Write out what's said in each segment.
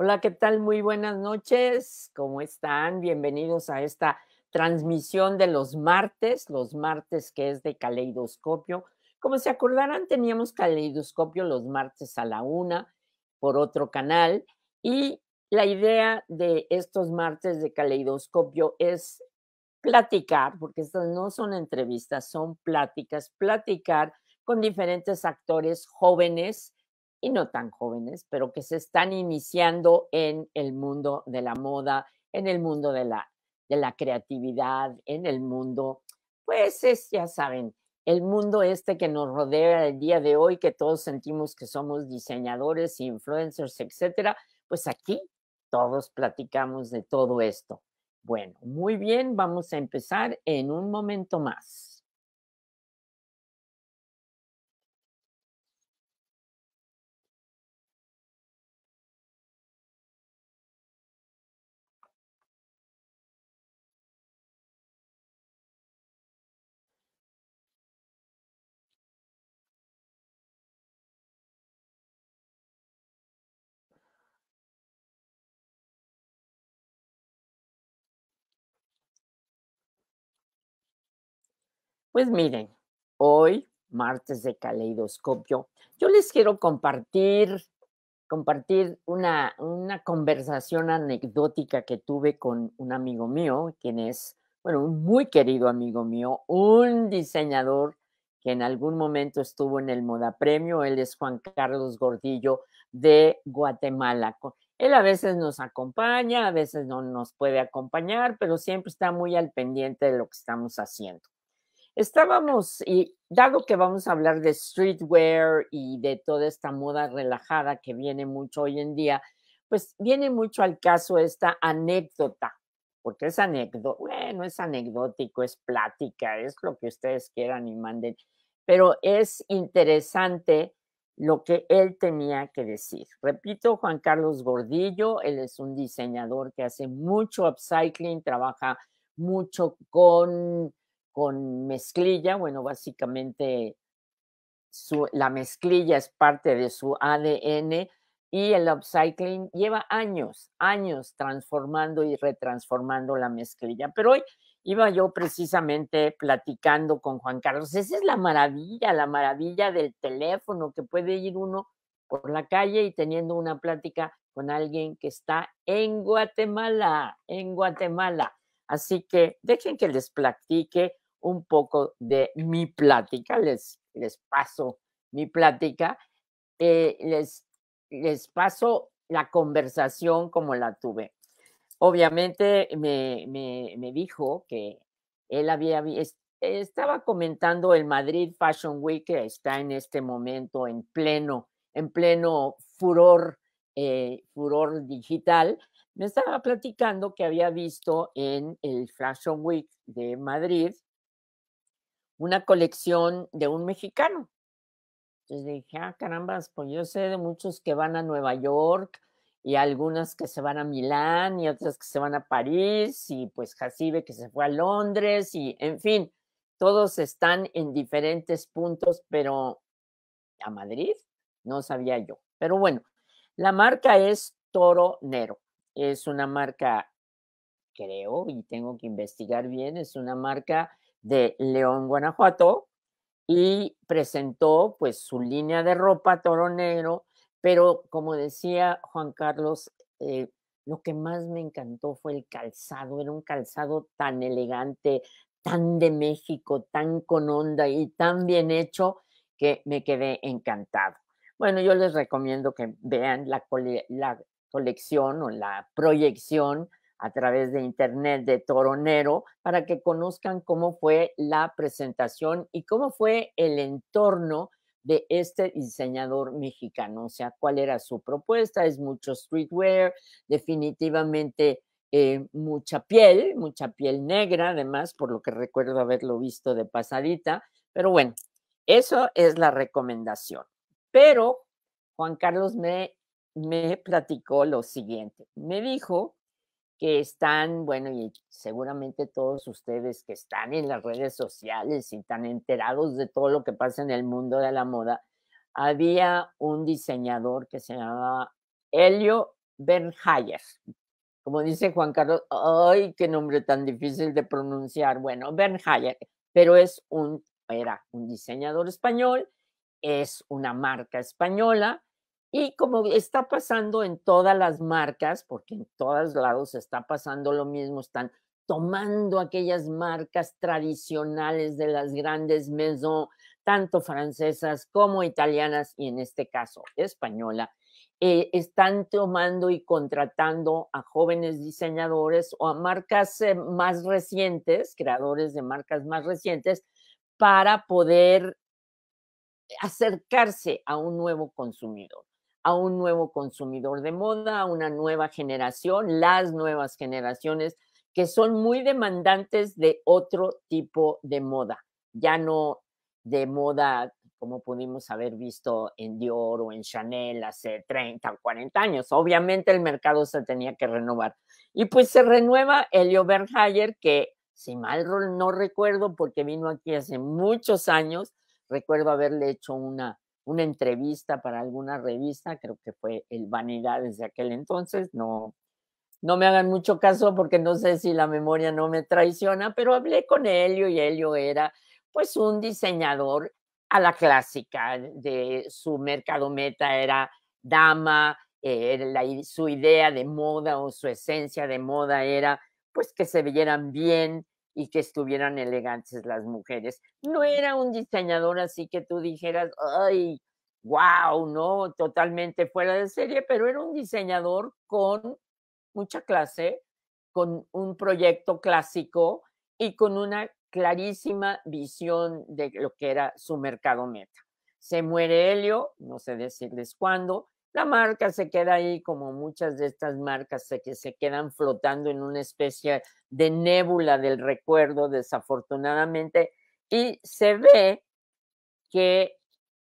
Hola, ¿qué tal? Muy buenas noches. ¿Cómo están? Bienvenidos a esta transmisión de los martes, los martes que es de caleidoscopio. Como se acordarán, teníamos caleidoscopio los martes a la una por otro canal y la idea de estos martes de caleidoscopio es platicar, porque estas no son entrevistas, son pláticas, platicar con diferentes actores jóvenes y no tan jóvenes, pero que se están iniciando en el mundo de la moda, en el mundo de la, de la creatividad, en el mundo, pues es, ya saben, el mundo este que nos rodea el día de hoy, que todos sentimos que somos diseñadores, influencers, etcétera, pues aquí todos platicamos de todo esto. Bueno, muy bien, vamos a empezar en un momento más. Pues miren, hoy, martes de caleidoscopio, yo les quiero compartir, compartir una, una conversación anecdótica que tuve con un amigo mío, quien es, bueno, un muy querido amigo mío, un diseñador que en algún momento estuvo en el Moda Premio. Él es Juan Carlos Gordillo de Guatemala. Él a veces nos acompaña, a veces no nos puede acompañar, pero siempre está muy al pendiente de lo que estamos haciendo. Estábamos, y dado que vamos a hablar de streetwear y de toda esta moda relajada que viene mucho hoy en día, pues viene mucho al caso esta anécdota, porque es anécdota, bueno, es anecdótico, es plática, es lo que ustedes quieran y manden, pero es interesante lo que él tenía que decir. Repito, Juan Carlos Gordillo, él es un diseñador que hace mucho upcycling, trabaja mucho con con mezclilla, bueno, básicamente su, la mezclilla es parte de su ADN y el upcycling lleva años, años transformando y retransformando la mezclilla. Pero hoy iba yo precisamente platicando con Juan Carlos, esa es la maravilla, la maravilla del teléfono, que puede ir uno por la calle y teniendo una plática con alguien que está en Guatemala, en Guatemala. Así que dejen que les platique un poco de mi plática, les, les paso mi plática, eh, les, les paso la conversación como la tuve. Obviamente me, dijo que él había estaba comentando el Madrid Fashion Week que está en este momento en pleno, en pleno furor, eh, furor digital. Me estaba platicando que había visto en el Fashion Week de Madrid una colección de un mexicano. Entonces dije, ah, carambas, pues yo sé de muchos que van a Nueva York y algunas que se van a Milán y otras que se van a París y pues Jacibe que se fue a Londres y en fin, todos están en diferentes puntos, pero a Madrid no sabía yo. Pero bueno, la marca es Toro Nero. Es una marca, creo, y tengo que investigar bien, es una marca de León, Guanajuato, y presentó pues su línea de ropa Toro Negro, pero como decía Juan Carlos, eh, lo que más me encantó fue el calzado, era un calzado tan elegante, tan de México, tan con onda y tan bien hecho que me quedé encantado. Bueno, yo les recomiendo que vean la, la colección o la proyección a través de internet de Toronero para que conozcan cómo fue la presentación y cómo fue el entorno de este diseñador mexicano, o sea, cuál era su propuesta, es mucho streetwear, definitivamente eh, mucha piel, mucha piel negra, además, por lo que recuerdo haberlo visto de pasadita, pero bueno, eso es la recomendación. Pero Juan Carlos me, me platicó lo siguiente, me dijo que están, bueno, y seguramente todos ustedes que están en las redes sociales y tan enterados de todo lo que pasa en el mundo de la moda, había un diseñador que se llamaba Helio Bernhayer. Como dice Juan Carlos, ay, qué nombre tan difícil de pronunciar. Bueno, Bernhayer, pero es un, era un diseñador español, es una marca española y como está pasando en todas las marcas, porque en todos lados está pasando lo mismo, están tomando aquellas marcas tradicionales de las grandes maisons, tanto francesas como italianas y en este caso española, eh, están tomando y contratando a jóvenes diseñadores o a marcas eh, más recientes, creadores de marcas más recientes, para poder acercarse a un nuevo consumidor a un nuevo consumidor de moda, a una nueva generación, las nuevas generaciones que son muy demandantes de otro tipo de moda, ya no de moda como pudimos haber visto en Dior o en Chanel hace 30 o 40 años. Obviamente el mercado se tenía que renovar. Y pues se renueva Elio Berhayer, que si mal no recuerdo, porque vino aquí hace muchos años, recuerdo haberle hecho una una entrevista para alguna revista, creo que fue el Vanidad desde aquel entonces, no, no me hagan mucho caso porque no sé si la memoria no me traiciona, pero hablé con Helio y Helio era pues un diseñador a la clásica, de su mercado meta era dama, eh, su idea de moda o su esencia de moda era pues que se vieran bien, y que estuvieran elegantes las mujeres. No era un diseñador así que tú dijeras, ay, wow, no, totalmente fuera de serie, pero era un diseñador con mucha clase, con un proyecto clásico y con una clarísima visión de lo que era su mercado meta. Se muere Helio, no sé decirles cuándo, marca se queda ahí como muchas de estas marcas que se quedan flotando en una especie de nébula del recuerdo, desafortunadamente, y se ve que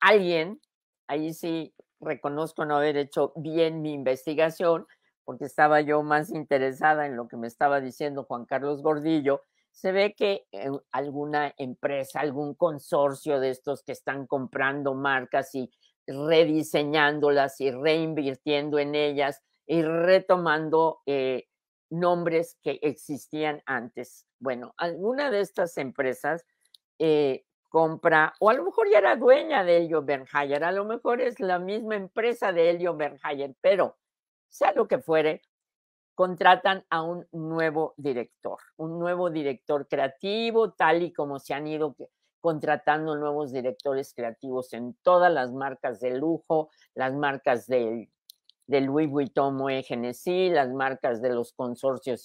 alguien, ahí sí reconozco no haber hecho bien mi investigación, porque estaba yo más interesada en lo que me estaba diciendo Juan Carlos Gordillo, se ve que eh, alguna empresa, algún consorcio de estos que están comprando marcas y rediseñándolas y reinvirtiendo en ellas y retomando eh, nombres que existían antes. Bueno, alguna de estas empresas eh, compra, o a lo mejor ya era dueña de Elio Bernhayer, a lo mejor es la misma empresa de Elio Bernhayer, pero sea lo que fuere, contratan a un nuevo director, un nuevo director creativo, tal y como se han ido contratando nuevos directores creativos en todas las marcas de lujo, las marcas de Louis Vuitton Moe las marcas de los consorcios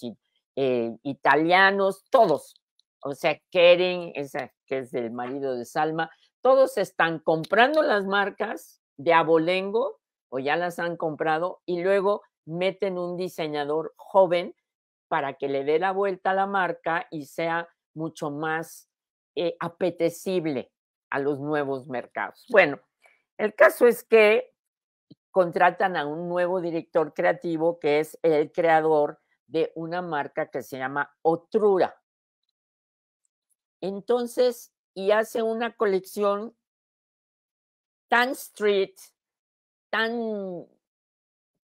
eh, italianos, todos. O sea, Kering, esa que es el marido de Salma, todos están comprando las marcas de abolengo o ya las han comprado y luego meten un diseñador joven para que le dé la vuelta a la marca y sea mucho más eh, apetecible a los nuevos mercados. Bueno, el caso es que contratan a un nuevo director creativo que es el creador de una marca que se llama Otrura. Entonces, y hace una colección tan street, tan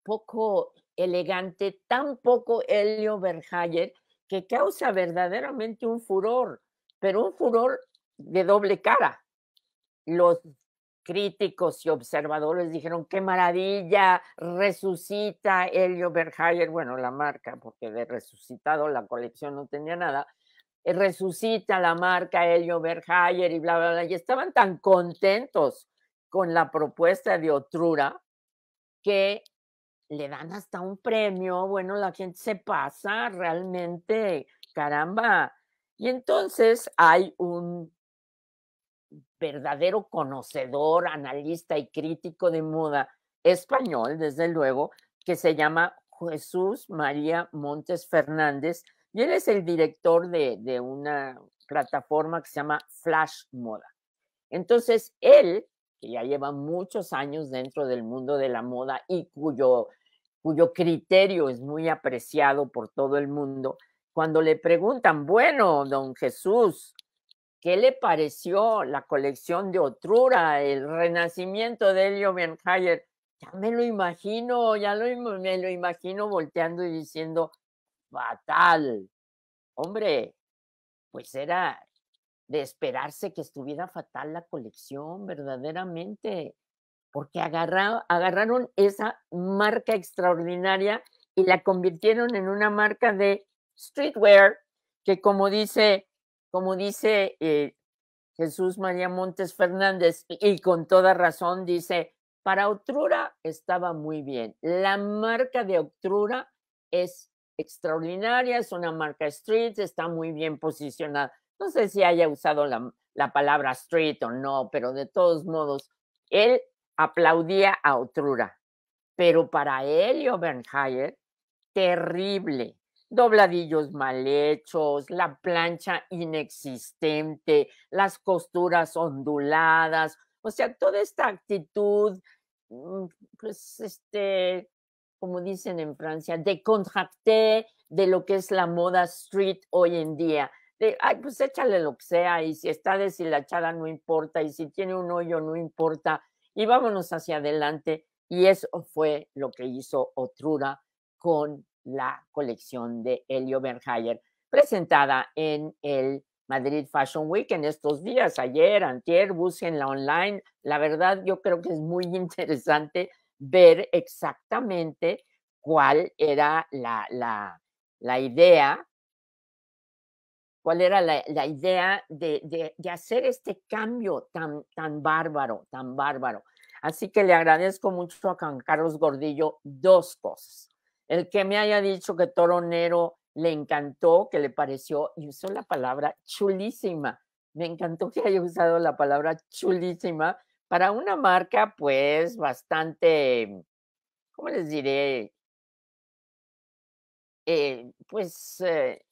poco elegante, tan poco Helio Berhayer, que causa verdaderamente un furor pero un furor de doble cara. Los críticos y observadores dijeron, qué maravilla, resucita Elio Berhayer, bueno, la marca, porque de resucitado la colección no tenía nada, eh, resucita la marca Elio Berhayer y bla, bla, bla, y estaban tan contentos con la propuesta de Otrura que le dan hasta un premio, bueno, la gente se pasa realmente, caramba, y entonces hay un verdadero conocedor, analista y crítico de moda español, desde luego, que se llama Jesús María Montes Fernández, y él es el director de, una plataforma que se llama Flash Moda. Entonces, él, que ya lleva muchos años dentro del mundo de la moda y cuyo, cuyo criterio es muy apreciado por todo el mundo, cuando le preguntan, bueno, don Jesús, ¿qué le pareció la colección de Otrura, el renacimiento de Elio Benhayer? Ya me lo imagino, ya me lo imagino volteando y diciendo, fatal. Hombre, pues era de esperarse que estuviera fatal la colección, verdaderamente, porque agarraron esa marca extraordinaria y la convirtieron en una marca de streetwear, que como dice, como dice eh, Jesús María Montes Fernández, y con toda razón dice, para Otrura estaba muy bien. La marca de Otrura es extraordinaria, es una marca street, está muy bien posicionada. No sé si haya usado la, palabra street o no, pero de todos modos, él aplaudía a Otrura. Pero para Elio obermeier terrible, dobladillos mal hechos, la plancha inexistente, las costuras onduladas, o sea, toda esta actitud, mm, pues, este, como dicen en Francia, de contracté de lo que es la moda street hoy en día. De, ay, pues échale lo que sea, y si está deshilachada no importa, y si tiene un hoyo no importa, y vámonos hacia adelante. Y eso fue lo que hizo Otrura con la colección de Elio Berhayer, presentada en el Madrid Fashion Week en estos días, ayer, antier, búsquenla online. La verdad, yo creo que es muy interesante ver exactamente cuál era la, la, idea, cuál era la, idea de, hacer este cambio tan, tan bárbaro, tan bárbaro. Así que le agradezco mucho a Carlos Gordillo dos cosas. El que me haya dicho que Nero le encantó, que le pareció, y usó la palabra chulísima. Me encantó que haya usado la palabra chulísima para una marca, pues, bastante, ¿cómo les diré? Eh, pues, eh,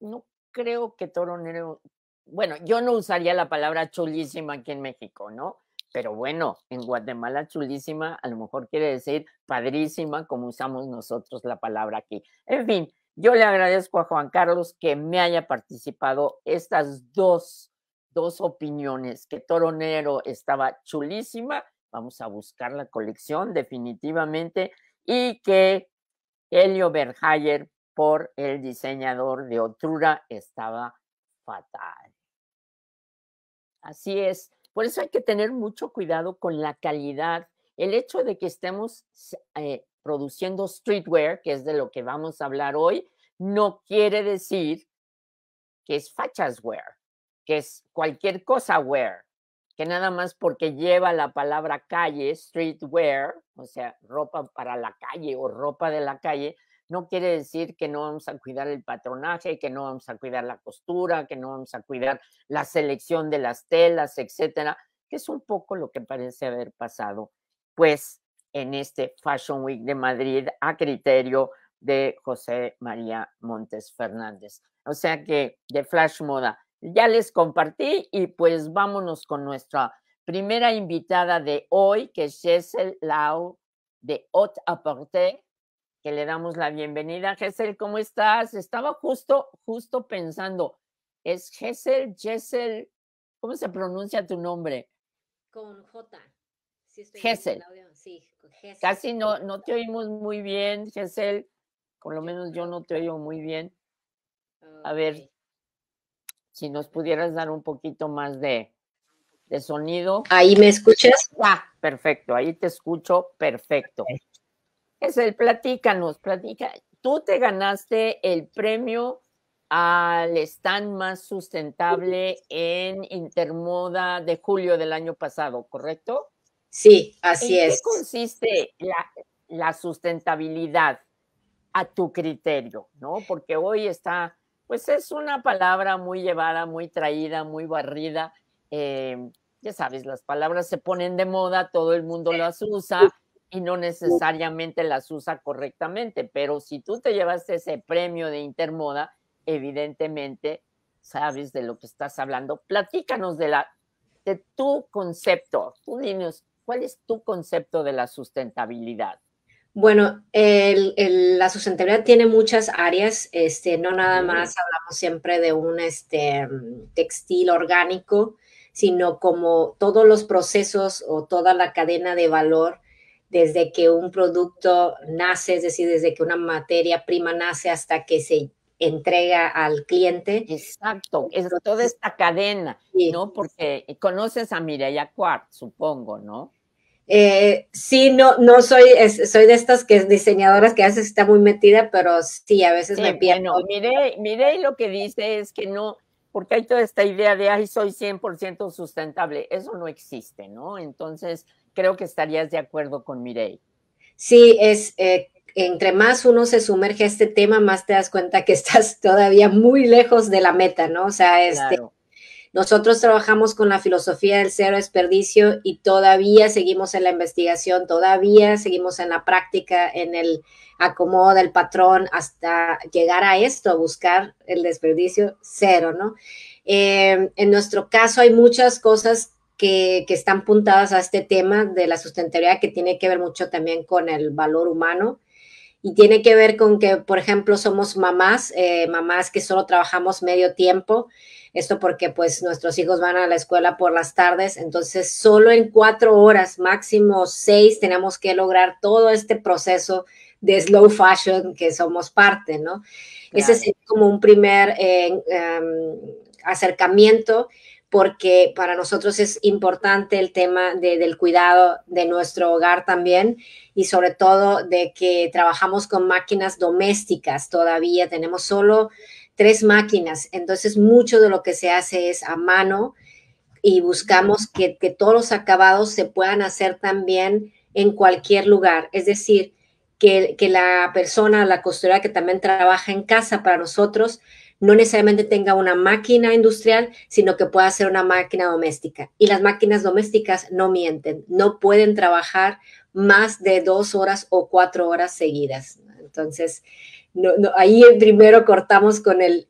no creo que Toro Nero, bueno, yo no usaría la palabra chulísima aquí en México, ¿no? pero bueno, en Guatemala chulísima a lo mejor quiere decir padrísima, como usamos nosotros la palabra aquí. En fin, yo le agradezco a Juan Carlos que me haya participado estas dos, dos opiniones, que Toronero estaba chulísima, vamos a buscar la colección definitivamente, y que Helio Berhayer, por el diseñador de Otrura, estaba fatal. Así es. Por eso hay que tener mucho cuidado con la calidad. El hecho de que estemos eh, produciendo streetwear, que es de lo que vamos a hablar hoy, no quiere decir que es fachaswear, que es cualquier cosa wear, que nada más porque lleva la palabra calle, streetwear, o sea, ropa para la calle o ropa de la calle, no quiere decir que no vamos a cuidar el patronaje, que no vamos a cuidar la costura, que no vamos a cuidar la selección de las telas, etcétera, que es un poco lo que parece haber pasado, pues, en este Fashion Week de Madrid a criterio de José María Montes Fernández. O sea que de Flash Moda ya les compartí y pues vámonos con nuestra primera invitada de hoy, que es Jessel Lau de Haute aparté que le damos la bienvenida. Gessel, ¿cómo estás? Estaba justo, justo pensando, ¿es Gessel, Gessel? ¿Cómo se pronuncia tu nombre? Con J. Casi no, no te oímos muy bien, Gessel. Por lo menos yo no te oigo muy bien. A ver, si nos pudieras dar un poquito más de, sonido. ¿Ahí me escuchas? Ah, perfecto, ahí te escucho, perfecto. Es el platícanos, platica. Tú te ganaste el premio al stand más sustentable en Intermoda de julio del año pasado, ¿correcto? Sí, así es. ¿Qué consiste la, la, sustentabilidad a tu criterio, no? Porque hoy está, pues es una palabra muy llevada, muy traída, muy barrida. Eh, ya sabes, las palabras se ponen de moda, todo el mundo las usa y no necesariamente las usa correctamente, pero si tú te llevas ese premio de Intermoda, evidentemente sabes de lo que estás hablando. Platícanos de, la, de tu concepto, tú dinos, ¿cuál es tu concepto de la sustentabilidad? Bueno, la sustentabilidad tiene muchas áreas, este, no nada más hablamos siempre de un este, mm, textil orgánico, sino como todos los procesos o toda la cadena de valor desde que un producto nace, es decir, desde que una materia prima nace hasta que se entrega al cliente. Exacto, es toda esta cadena, ¿no? Porque conoces a Mireia Quart, supongo, ¿no? Eh, sí, no, no soy, soy de estas que es diseñadoras que a veces está muy metida, pero sí, a veces me pierdo. Mire, mire, lo que dice es que no, porque hay toda esta idea de, ay, soy 100% sustentable, eso no existe, ¿no? Entonces, creo que estarías de acuerdo con Mirei. Sí, es eh, entre más uno se sumerge a este tema, más te das cuenta que estás todavía muy lejos de la meta, ¿no? O sea, este, nosotros trabajamos con la filosofía del cero desperdicio y todavía seguimos en la investigación, todavía seguimos en la práctica, en el acomodo del patrón hasta llegar a esto, a buscar el desperdicio cero, ¿no? Eh, en nuestro caso hay muchas cosas que, están puntadas a este tema de la sustentabilidad que tiene que ver mucho también con el valor humano y tiene que ver con que, por ejemplo, somos mamás, eh, mamás que solo trabajamos medio tiempo, esto porque pues nuestros hijos van a la escuela por las tardes, entonces solo en cuatro horas, máximo seis, tenemos que lograr todo este proceso de slow fashion que somos parte, ¿no? Ese es como un primer eh, em, acercamiento porque para nosotros es importante el tema del cuidado de nuestro hogar también y sobre todo de que trabajamos con máquinas domésticas todavía. Tenemos solo tres máquinas, entonces mucho de lo que se hace es a mano y buscamos que, todos los acabados se puedan hacer también en cualquier lugar. Es decir, que, que la persona, la costurera que también trabaja en casa para nosotros, no necesariamente tenga una máquina industrial, sino que pueda ser una máquina doméstica. Y las máquinas domésticas no mienten, no pueden trabajar más de dos horas o cuatro horas seguidas. Entonces, ahí primero cortamos con el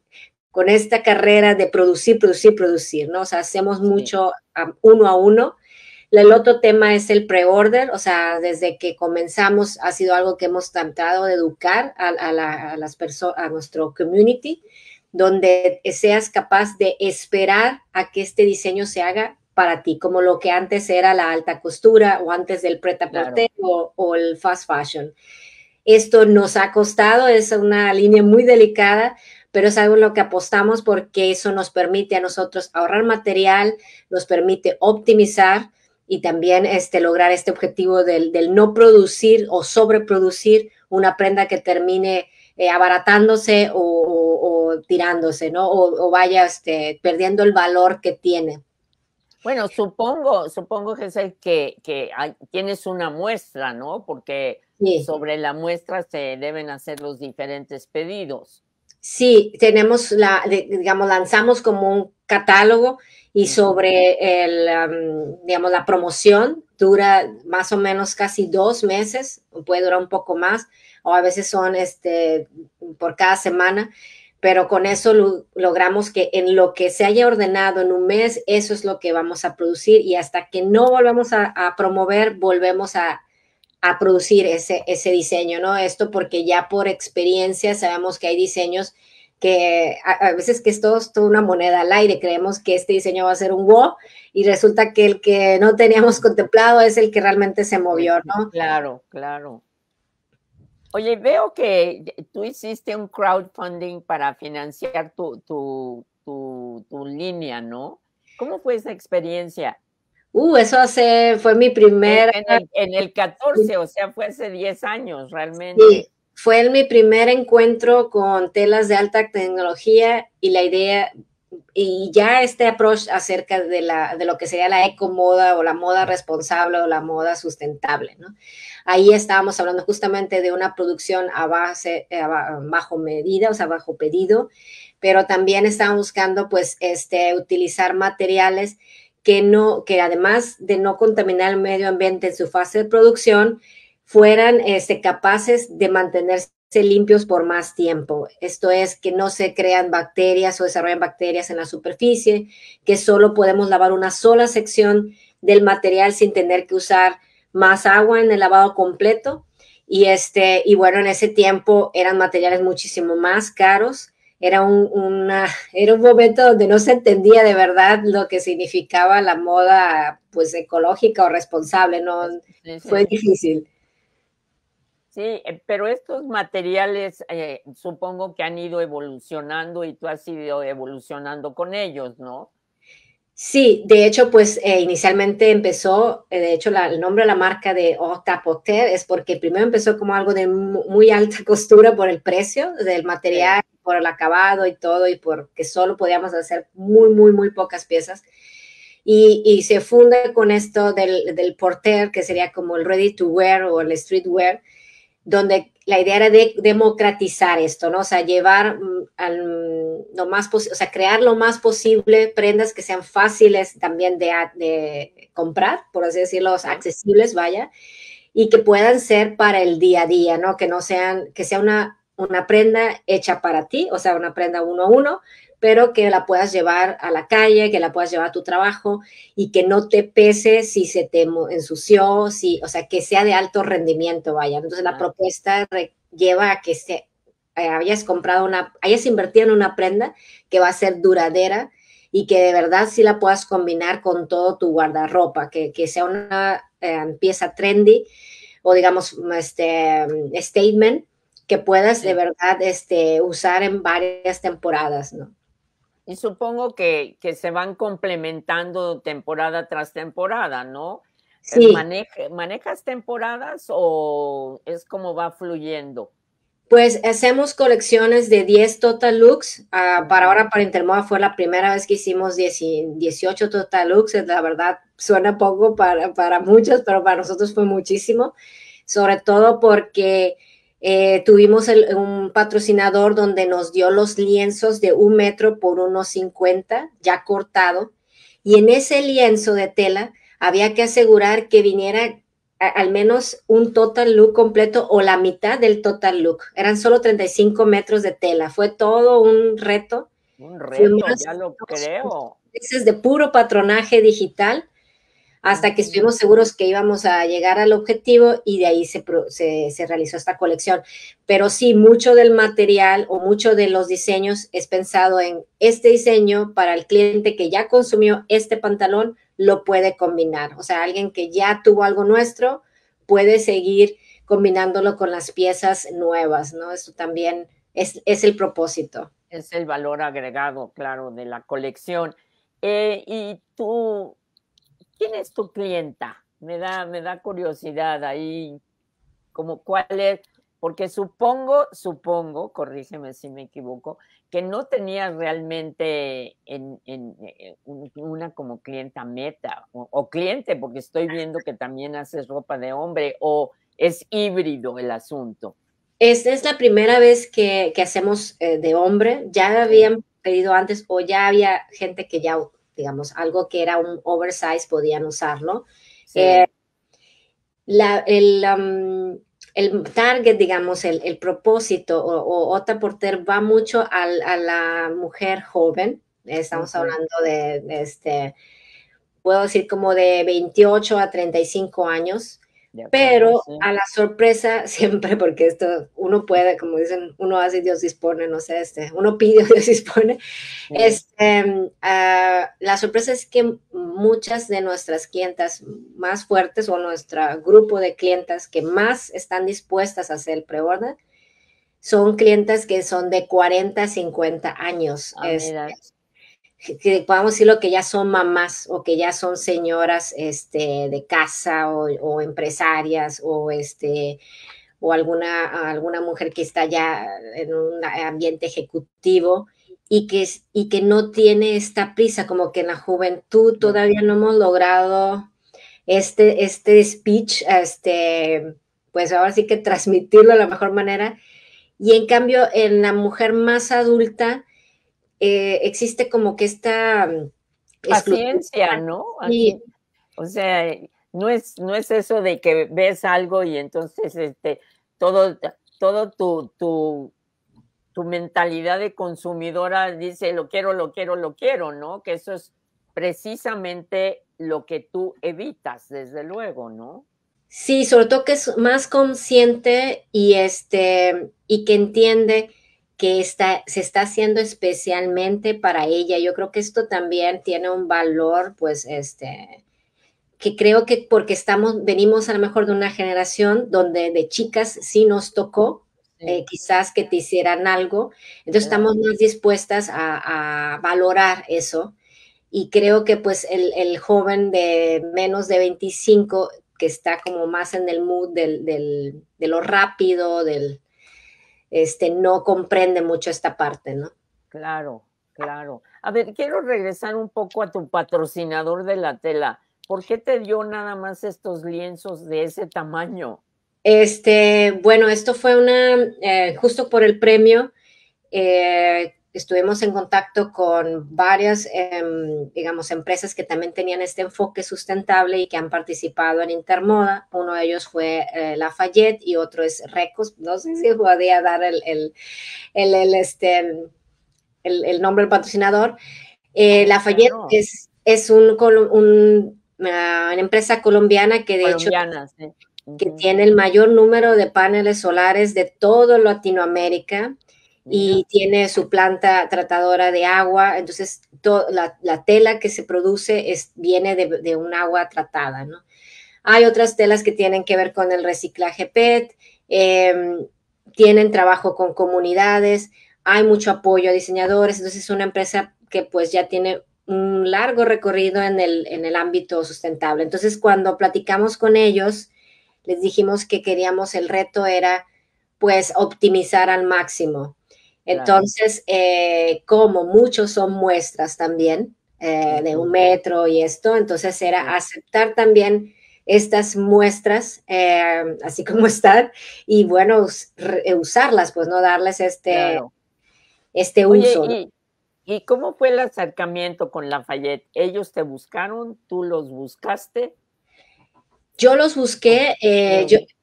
con esta carrera de producir, producir, producir, ¿no? O sea, hacemos mucho uno a uno. El otro tema es el pre-order, o sea, desde que comenzamos ha sido algo que hemos tratado de educar a, las a nuestro community, donde seas capaz de esperar a que este diseño se haga para ti, como lo que antes era la alta costura o antes del pret a o, el fast fashion. Esto nos ha costado, es una línea muy delicada, pero es algo en lo que apostamos porque eso nos permite a nosotros ahorrar material, nos permite optimizar y también este, lograr este objetivo del, no producir o sobreproducir una prenda que termine eh, abaratándose o tirándose, ¿no? O, o vaya este, perdiendo el valor que tiene. Bueno, supongo, supongo que, que tienes una muestra, ¿no? Porque sobre la muestra se deben hacer los diferentes pedidos. Sí, tenemos la, digamos, lanzamos como un catálogo y sobre el, um, digamos, la promoción dura más o menos casi dos meses, puede durar un poco más, o a veces son este, por cada semana pero con eso logramos que en lo que se haya ordenado en un mes, eso es lo que vamos a producir y hasta que no volvamos a, promover, volvemos a, producir ese, diseño, ¿no? Esto porque ya por experiencia sabemos que hay diseños que a, veces que esto es toda una moneda al aire, creemos que este diseño va a ser un wow y resulta que el que no teníamos contemplado es el que realmente se movió, ¿no? Claro, claro. Oye, veo que tú hiciste un crowdfunding para financiar tu, línea, ¿no? ¿Cómo fue esa experiencia? Uh, eso hace, fue mi primer... En el, 14, o sea, fue hace 10 años realmente. Sí, fue mi primer encuentro con telas de alta tecnología y la idea, y ya este approach acerca de, la, de lo que sería la eco-moda o la moda responsable o la moda sustentable, ¿no? Ahí estábamos hablando justamente de una producción a base, eh, bajo medida, o sea, bajo pedido, pero también estábamos buscando, pues, este, utilizar materiales que no, que además de no contaminar el medio ambiente en su fase de producción, fueran este, capaces de mantenerse limpios por más tiempo. Esto es que no se crean bacterias o desarrollan bacterias en la superficie, que solo podemos lavar una sola sección del material sin tener que usar más agua en el lavado completo. Y, este, y bueno, en ese tiempo eran materiales muchísimo más caros. Era un, era un momento donde no se entendía de verdad lo que significaba la moda pues ecológica o responsable. No, Fue difícil. Sí, eh, pero estos materiales eh, supongo que han ido evolucionando y tú has ido evolucionando con ellos, ¿no? Sí, de hecho, pues eh, inicialmente empezó, de hecho, el nombre de la marca de Octa Potter es porque primero empezó como algo de muy alta costura por el precio del material, por el acabado y todo, y porque solo podíamos hacer muy, muy, muy pocas piezas. Y, se funda con esto del, porter, que sería como el ready to wear o el street wear donde la idea era de democratizar esto, ¿no? O sea, llevar mm, lo más o sea, crear lo más posible prendas que sean fáciles también de, comprar, por así decirlo, accesibles, vaya, y que puedan ser para el día a día, ¿no? Que no sean, que sea una, una prenda hecha para ti, o sea, una prenda uno a uno, pero que la puedas llevar a la calle, que la puedas llevar a tu trabajo y que no te pese si se te ensució, si, o sea, que sea de alto rendimiento, vaya. Entonces la ah. propuesta lleva a que se, eh, hayas comprado una, hayas invertido en una prenda que va a ser duradera y que de verdad sí la puedas combinar con todo tu guardarropa, que, sea una eh, pieza trendy o digamos mm, este mm, statement que puedas de verdad este, usar en varias temporadas, ¿no? Y supongo que, se van complementando temporada tras temporada, ¿no? Eh, ¿Manejas temporadas o es como va fluyendo? Pues hacemos colecciones de 10 total looks. Ah, para ahora, para Intermoda fue la primera vez que hicimos 18 total looks. La verdad, suena poco para muchos, pero para nosotros fue muchísimo. Sobre todo porque eh, tuvimos un patrocinador donde nos dio los lienzos de un metro por unos 50, ya cortado, y en ese lienzo de tela había que asegurar que viniera al menos un total look completo o la mitad del total look. Eran solo 35 metros de tela, fue todo un reto. Un reto, ya lo creo. Es de puro patronaje digital hasta que estuvimos seguros que íbamos a llegar al objetivo y de ahí se, realizó esta colección. Pero sí, mucho del material o mucho de los diseños es pensado en este diseño para el cliente que ya consumió este pantalón, lo puede combinar. O sea, alguien que ya tuvo algo nuestro puede seguir combinándolo con las piezas nuevas, ¿no? Eso también es, el propósito. Es el valor agregado, claro, de la colección. Eh, y tú ¿Quién es tu clienta? Me da, me da curiosidad ahí, como cuál es, porque supongo, supongo, corrígeme si me equivoco, que no tenías realmente una como clienta meta o, cliente, porque estoy viendo que también haces ropa de hombre o es híbrido el asunto. Esta es la primera vez que, hacemos eh, de hombre. Ya habían pedido antes o ya había gente que ya digamos, algo que era un oversize, podían usarlo. Eh, el, um, el, target, digamos, el, propósito o, o, Porter va mucho a, la mujer joven. Estamos hablando de, este, puedo decir como de 28 a 35 años. Pero a la sorpresa siempre, porque esto uno puede, como dicen, uno hace y Dios dispone, no sé, este, uno pide Dios dispone. Este, mm, ah, la sorpresa es que muchas de nuestras clientas más fuertes o nuestro grupo de clientas que más están dispuestas a hacer el preorden son clientas que son de 40 a 50 años. Ah, este, que podamos decirlo que ya son mamás o que ya son señoras este, de casa o, empresarias o este o alguna, alguna mujer que está ya en un ambiente ejecutivo y que, y que no tiene esta prisa, como que en la juventud todavía no hemos logrado este, este speech, este, pues ahora sí que transmitirlo de la mejor manera. Y en cambio, en la mujer más adulta, eh, existe como que esta... Mm, Paciencia, ¿no? o sea, no es, no es eso de que ves algo y entonces este, todo, todo tu, tu, tu mentalidad de consumidora dice lo quiero, lo quiero, lo quiero, ¿no? Que eso es precisamente lo que tú evitas, desde luego, ¿no? Sí, sobre todo que es más consciente y este y que entiende que está, se está haciendo especialmente para ella. Yo creo que esto también tiene un valor, pues, este, que creo que porque estamos, venimos a lo mejor de una generación donde de chicas sí nos tocó, eh, quizás que te hicieran algo, entonces estamos más dispuestas a, valorar eso. Y creo que pues el, joven de menos de 25 que está como más en el mood de lo rápido, del, este, no comprende mucho esta parte, ¿no? Claro, claro. A ver, quiero regresar un poco a tu patrocinador de la tela. ¿Por qué te dio nada más estos lienzos de ese tamaño? Este, bueno, esto fue una, eh, justo por el premio, eh, estuvimos en contacto con varias, em, digamos, empresas que también tenían este enfoque sustentable y que han participado en Intermoda. Uno de ellos fue La eh, Lafayette y otro es Recos. No sé si podía dar el, este, el, nombre del patrocinador. Eh, ah, Lafayette es, un, ah, una, empresa colombiana que de hecho... Que tiene el mayor número de paneles solares de toda Latinoamérica y tiene su planta tratadora de agua, entonces la, tela que se produce viene de, un agua tratada, ¿no? Hay otras telas que tienen que ver con el reciclaje PET, em, tienen trabajo con comunidades, hay mucho apoyo a diseñadores, entonces es una empresa que pues ya tiene un largo recorrido en el, en el ámbito sustentable. Entonces cuando platicamos con ellos, les dijimos que queríamos, el reto era pues optimizar al máximo entonces, eh, como muchos son muestras también eh, de un metro y esto, entonces era aceptar también estas muestras eh, así como están y bueno, usarlas, pues no darles este, este uso. Y, cómo fue el acercamiento con Lafayette? ¿Ellos te buscaron? ¿Tú los buscaste? Yo los busqué,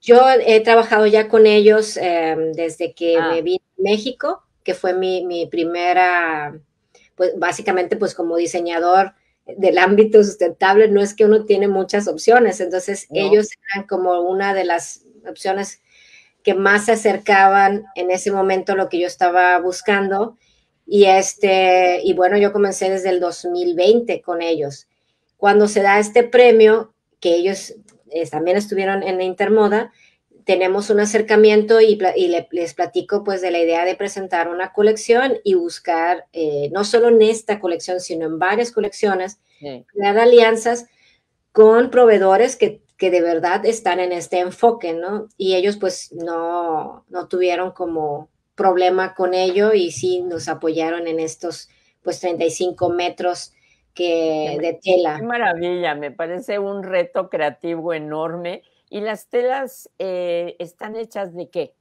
yo, he trabajado ya con ellos em, desde que ah. me vine a México que fue mi, primera, pues básicamente pues como diseñador del ámbito sustentable, no es que uno tiene muchas opciones, entonces ellos eran como una de las opciones que más se acercaban en ese momento a lo que yo estaba buscando. Y, este, y bueno, yo comencé desde el 2020 con ellos. Cuando se da este premio, que ellos eh, también estuvieron en la Intermoda, tenemos un acercamiento y, les platico pues de la idea de presentar una colección y buscar, eh, no solo en esta colección, sino en varias colecciones, crear alianzas con proveedores que, que, de verdad están en este enfoque, ¿no? Y ellos pues no, no tuvieron como problema con ello y sí nos apoyaron en estos pues 35 metros que, de tela. Qué maravilla, me parece un reto creativo enorme ¿Y las telas eh, están hechas de qué?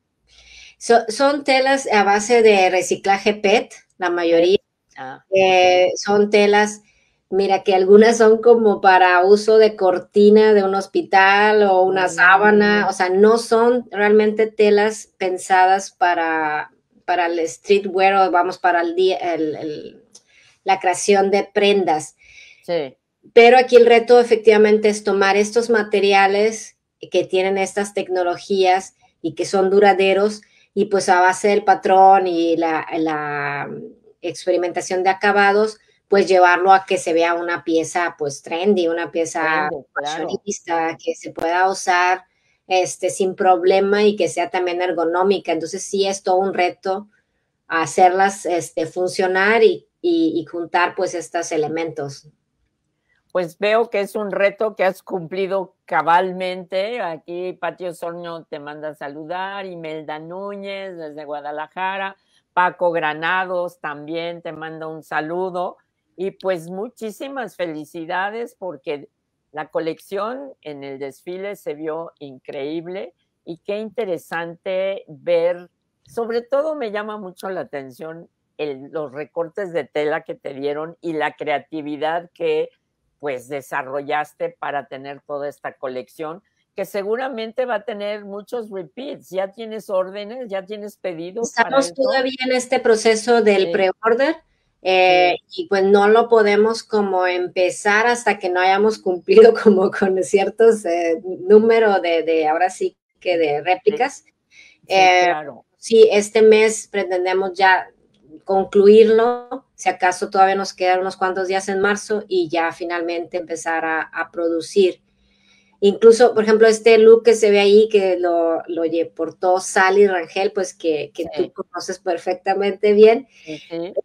son telas a base de reciclaje PET, la mayoría. Ah, eh, son telas, mira, que algunas son como para uso de cortina de un hospital o una mm. sábana, o sea, no son realmente telas pensadas para, para el streetwear o vamos para el día, la creación de prendas. Sí. Pero aquí el reto efectivamente es tomar estos materiales que tienen estas tecnologías y que son duraderos y pues a base del patrón y la, experimentación de acabados, pues llevarlo a que se vea una pieza pues trendy, una pieza fashionista que se pueda usar este, sin problema y que sea también ergonómica. Entonces sí es todo un reto hacerlas este, funcionar y, y juntar pues estos elementos pues veo que es un reto que has cumplido cabalmente. Aquí Patio Sorno te manda a saludar, Imelda Núñez desde Guadalajara, Paco Granados también te manda un saludo. Y pues muchísimas felicidades porque la colección en el desfile se vio increíble y qué interesante ver, sobre todo me llama mucho la atención los recortes de tela que te dieron y la creatividad que pues desarrollaste para tener toda esta colección que seguramente va a tener muchos repeats. ¿Ya tienes órdenes? ¿Ya tienes pedidos? Estamos todavía en este proceso del pre-order eh, y pues no lo podemos como empezar hasta que no hayamos cumplido como con ciertos números eh, número de, ahora sí que de réplicas. sí, eh, este mes pretendemos ya concluirlo si acaso todavía nos quedan unos cuantos días en marzo y ya finalmente empezar a, producir. Incluso, por ejemplo, este look que se ve ahí, que lo, portó Sally Rangel, pues que, tú conoces perfectamente bien,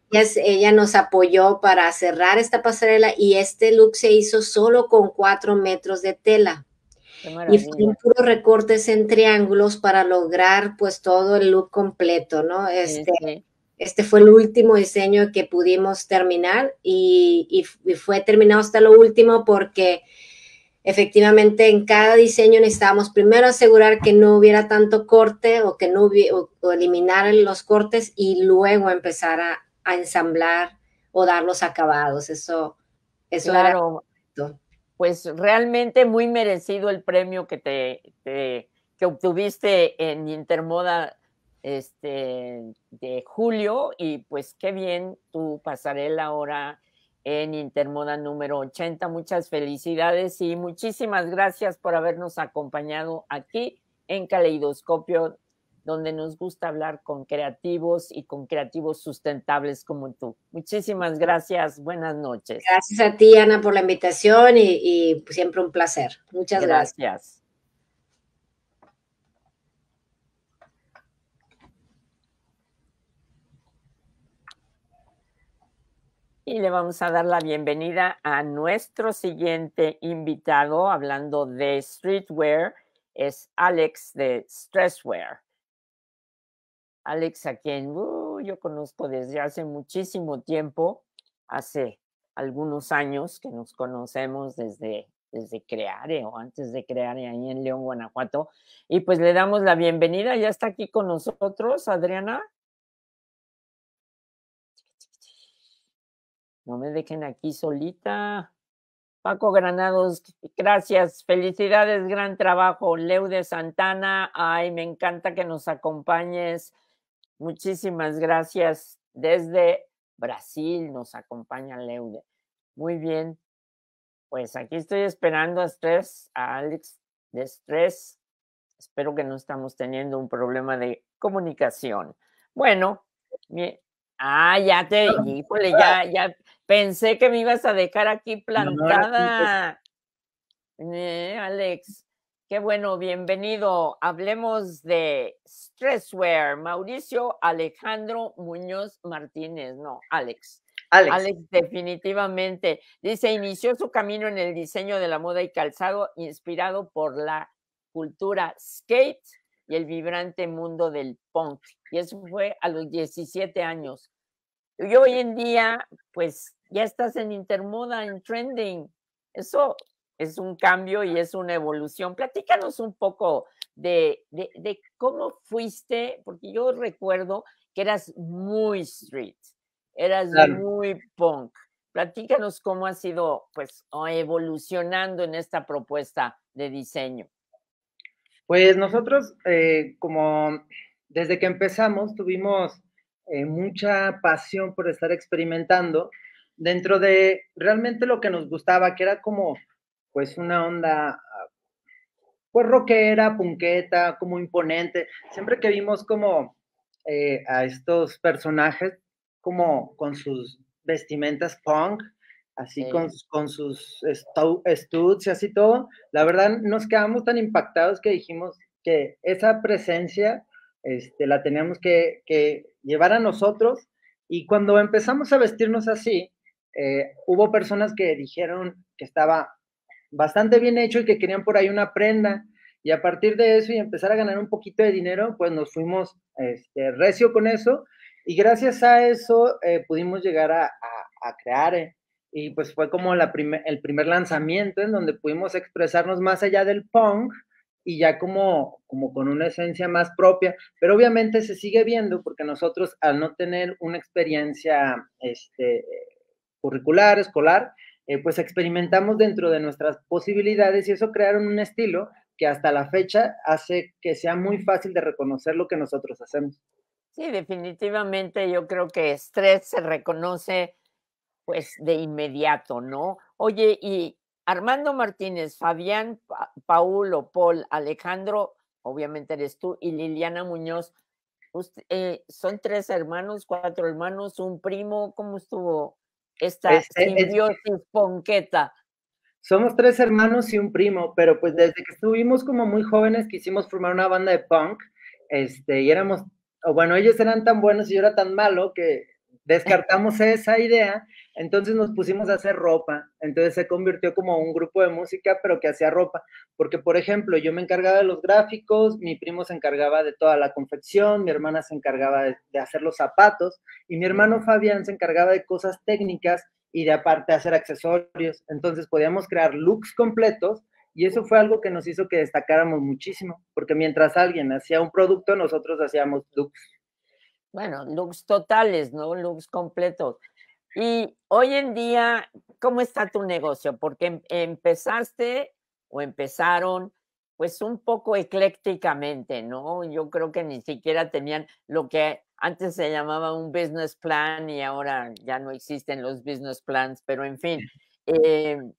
ella, nos apoyó para cerrar esta pasarela y este look se hizo solo con cuatro metros de tela. Y fueron puros recortes en triángulos para lograr pues todo el look completo, ¿no? Este, este fue el último diseño que pudimos terminar y, fue terminado hasta lo último porque efectivamente en cada diseño necesitábamos primero asegurar que no hubiera tanto corte o que no hubiera, eliminar los cortes y luego empezar a, ensamblar o dar los acabados. Eso, es claro. Pues realmente muy merecido el premio que que obtuviste en Intermoda este, de julio y pues qué bien tu la hora en Intermoda número 80. Muchas felicidades y muchísimas gracias por habernos acompañado aquí en Caleidoscopio, donde nos gusta hablar con creativos y con creativos sustentables como tú. Muchísimas gracias, buenas noches. Gracias a ti, Ana, por la invitación y, siempre un placer. Muchas gracias. gracias. Y le vamos a dar la bienvenida a nuestro siguiente invitado, hablando de streetwear, es Alex de Stresswear. Alex, a quien uh, yo conozco desde hace muchísimo tiempo, hace algunos años que nos conocemos desde, desde Creare o antes de Creare ahí en León, Guanajuato. Y pues le damos la bienvenida, ya está aquí con nosotros, Adriana. No me dejen aquí solita. Paco Granados, gracias, felicidades, gran trabajo. Leude Santana, ay, me encanta que nos acompañes. Muchísimas gracias. Desde Brasil nos acompaña Leude. Muy bien. Pues aquí estoy esperando a a Alex de Estrés. Espero que no estamos teniendo un problema de comunicación. Bueno, mi, Ah, ya te, híjole, ya, ya pensé que me ibas a dejar aquí plantada. Eh, Alex, qué bueno, bienvenido. Hablemos de Stresswear. Mauricio Alejandro Muñoz Martínez, no, Alex. Alex. Alex. definitivamente. Dice, inició su camino en el diseño de la moda y calzado inspirado por la cultura skate y el vibrante mundo del punk. Y eso fue a los 17 años. Y hoy en día, pues ya estás en intermoda, en trending. Eso es un cambio y es una evolución. Platícanos un poco de, cómo fuiste, porque yo recuerdo que eras muy street, eras muy punk. Platícanos cómo ha sido, pues, evolucionando en esta propuesta de diseño. Pues nosotros, eh, como desde que empezamos, tuvimos eh, mucha pasión por estar experimentando dentro de realmente lo que nos gustaba, que era como, pues, una onda, ah, pues, rockera, punqueta, como imponente. Siempre que vimos como eh, a estos personajes, como con sus vestimentas punk, así con, sus estudios y así todo. La verdad, nos quedamos tan impactados que dijimos que esa presencia este, la teníamos que, que llevar a nosotros. Y cuando empezamos a vestirnos así, eh, hubo personas que dijeron que estaba bastante bien hecho y que querían por ahí una prenda. Y a partir de eso y empezar a ganar un poquito de dinero, pues nos fuimos este, recio con eso. Y gracias a eso eh, pudimos llegar a, crear eh, y pues fue como el primer lanzamiento en donde pudimos expresarnos más allá del punk y ya como, como con una esencia más propia, pero obviamente se sigue viendo porque nosotros al no tener una experiencia este, curricular, escolar, eh, pues experimentamos dentro de nuestras posibilidades y eso crearon un estilo que hasta la fecha hace que sea muy fácil de reconocer lo que nosotros hacemos. Sí, definitivamente yo creo que estrés se reconoce pues de inmediato, ¿no? Oye, y Armando Martínez, Fabián, Paulo, Paul, Alejandro, obviamente eres tú, y Liliana Muñoz, eh, son tres hermanos, cuatro hermanos, un primo, ¿cómo estuvo esta simbiosis ponqueta? Somos tres hermanos y un primo, pero pues desde que estuvimos como muy jóvenes quisimos formar una banda de punk, este, y éramos, o bueno, ellos eran tan buenos y yo era tan malo que Descartamos esa idea, entonces nos pusimos a hacer ropa, entonces se convirtió como un grupo de música, pero que hacía ropa, porque por ejemplo yo me encargaba de los gráficos, mi primo se encargaba de toda la confección, mi hermana se encargaba de, hacer los zapatos y mi hermano Fabián se encargaba de cosas técnicas y de aparte hacer accesorios, entonces podíamos crear looks completos y eso fue algo que nos hizo que destacáramos muchísimo, porque mientras alguien hacía un producto, nosotros hacíamos looks bueno, looks totales, ¿no? Looks completos. Y hoy en día, ¿cómo está tu negocio? Porque em, empezaste o empezaron pues un poco eclécticamente, ¿no? Yo creo que ni siquiera tenían lo que antes se llamaba un business plan y ahora ya no existen los business plans, pero en fin, em,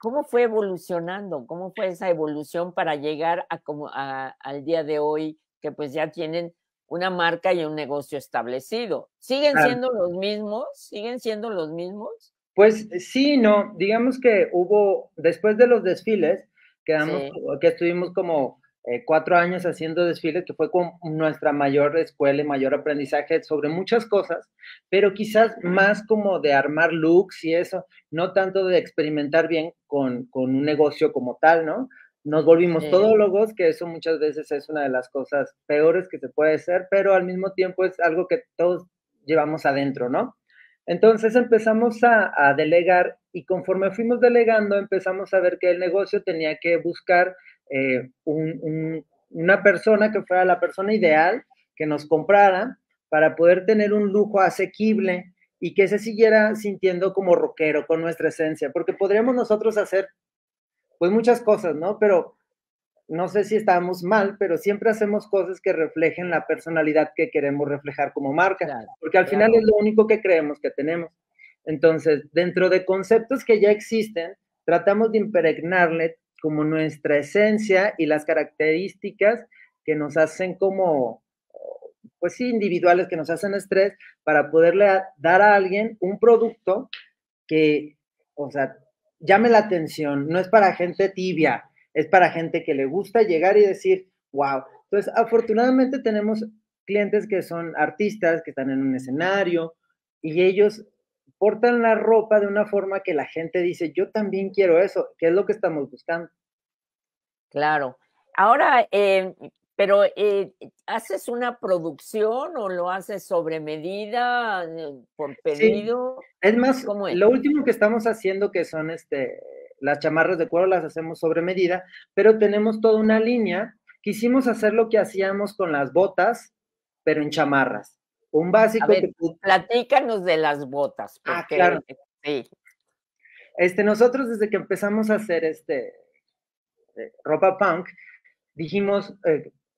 ¿cómo fue evolucionando? ¿Cómo fue esa evolución para llegar a como al día de hoy que pues ya tienen una marca y un negocio establecido. ¿Siguen siendo los mismos? ¿Siguen siendo los mismos? Pues sí, no. Digamos que hubo, después de los desfiles, que estuvimos como eh, cuatro años haciendo desfiles, que fue con nuestra mayor escuela y mayor aprendizaje sobre muchas cosas, pero quizás más como de armar looks y eso, no tanto de experimentar bien con, con un negocio como tal, ¿no? Nos volvimos todos todólogos, que eso muchas veces es una de las cosas peores que se puede ser, pero al mismo tiempo es algo que todos llevamos adentro, ¿no? Entonces empezamos a, delegar y conforme fuimos delegando empezamos a ver que el negocio tenía que buscar eh, una persona que fuera la persona ideal que nos comprara para poder tener un lujo asequible y que se siguiera sintiendo como rockero con nuestra esencia, porque podríamos nosotros hacer pues muchas cosas, ¿no? Pero no sé si estamos mal, pero siempre hacemos cosas que reflejen la personalidad que queremos reflejar como marca, porque al final es lo único que creemos que tenemos. Entonces, dentro de conceptos que ya existen, tratamos de impregnarle como nuestra esencia y las características que nos hacen como, pues sí, individuales, que nos hacen estrés, para poderle dar a alguien un producto que, o sea, llame la atención, no es para gente tibia, es para gente que le gusta llegar y decir, wow. Entonces, afortunadamente tenemos clientes que son artistas, que están en un escenario y ellos portan la ropa de una forma que la gente dice, yo también quiero eso, que es lo que estamos buscando. Claro. Ahora, eh, pero eh, ¿haces una producción o lo haces sobre medida, eh, por pedido? Es más, lo último que estamos haciendo, que son este, las chamarras de cuero, las hacemos sobre medida, pero tenemos toda una línea. Quisimos hacer lo que hacíamos con las botas, pero en chamarras. Un básico. Platícanos de las botas. Ah, claro. Sí. Este, nosotros desde que empezamos a hacer este, eh, ropa punk, dijimos,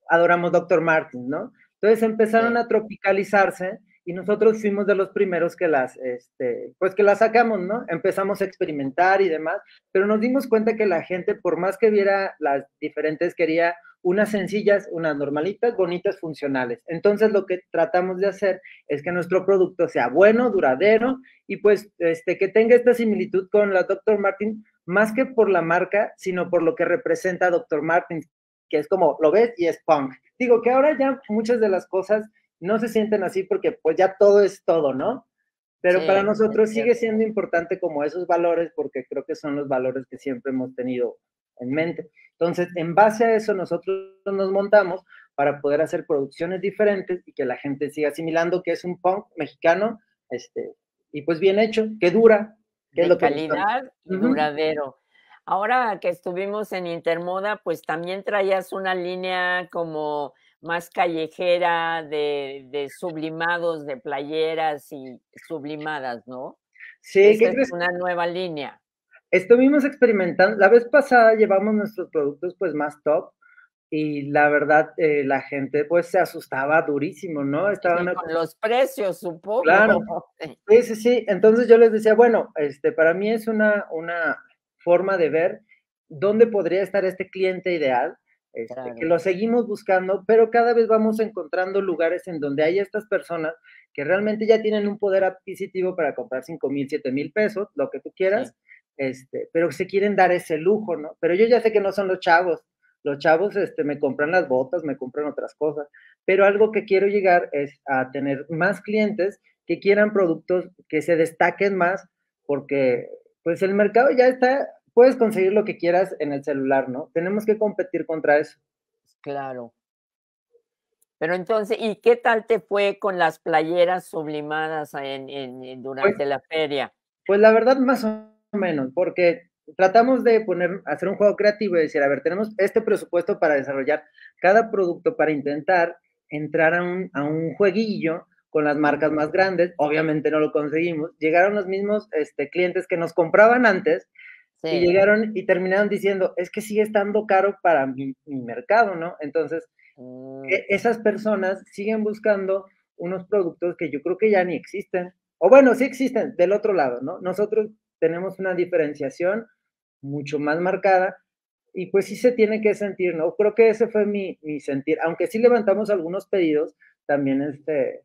adoramos Dr. Martin, ¿no? Entonces empezaron a tropicalizarse y nosotros fuimos de los primeros que las, este, pues que las sacamos, ¿no? Empezamos a experimentar y demás, pero nos dimos cuenta que la gente, por más que viera las diferentes, quería unas sencillas, unas normalitas, bonitas, funcionales. Entonces lo que tratamos de hacer es que nuestro producto sea bueno, duradero y pues este, que tenga esta similitud con la Dr. Martin, más que por la marca, sino por lo que representa Dr. Martin, que es como lo ves y es punk. Digo que ahora ya muchas de las cosas no se sienten así porque pues ya todo es todo, ¿no? Pero para nosotros sigue siendo importante como esos valores porque creo que son los valores que siempre hemos tenido en mente. Entonces, en base a eso nosotros nos montamos para poder hacer producciones diferentes y que la gente siga asimilando que es un punk mexicano, este, y pues bien hecho, que dura, que de es lo calidad y duradero. Ahora que estuvimos en Intermoda, pues también traías una línea como más callejera de, sublimados, de playeras y sublimadas, ¿no? Sí, es una nueva línea. Estuvimos experimentando, la vez pasada llevamos nuestros productos pues más top, y la verdad eh, la gente pues se asustaba durísimo, ¿no? Estaban con los precios, supongo. Claro. Sí, sí, sí. Entonces yo les decía, bueno, este para mí es una una forma de ver dónde podría estar este cliente ideal, este, que lo seguimos buscando, pero cada vez vamos encontrando lugares en donde hay estas personas que realmente ya tienen un poder adquisitivo para comprar 5 mil, 7 mil pesos, lo que tú quieras, este, pero se quieren dar ese lujo, ¿no? Pero yo ya sé que no son los chavos, los chavos este, me compran las botas, me compran otras cosas, pero algo que quiero llegar es a tener más clientes que quieran productos que se destaquen más, porque pues el mercado ya está puedes conseguir lo que quieras en el celular, ¿no? Tenemos que competir contra eso. Claro. Pero entonces, ¿y qué tal te fue con las playeras sublimadas en, pues durante la feria? Pues la verdad, más o menos, porque tratamos de poner, hacer un juego creativo y decir, a ver, tenemos este presupuesto para desarrollar cada producto para intentar entrar a un, a un jueguillo con las marcas más grandes, obviamente no lo conseguimos, llegaron los mismos este, clientes que nos compraban antes y llegaron y terminaron diciendo, es que sigue estando caro para mi, mi mercado, ¿no? Entonces, e, mm. esas personas siguen buscando unos productos que yo creo que ya ni existen. O bueno, sí existen del otro lado, ¿no? Nosotros tenemos una diferenciación mucho más marcada y pues sí se tiene que sentir, ¿no? Creo que ese fue mi, mi sentir. Aunque sí levantamos algunos pedidos, también este,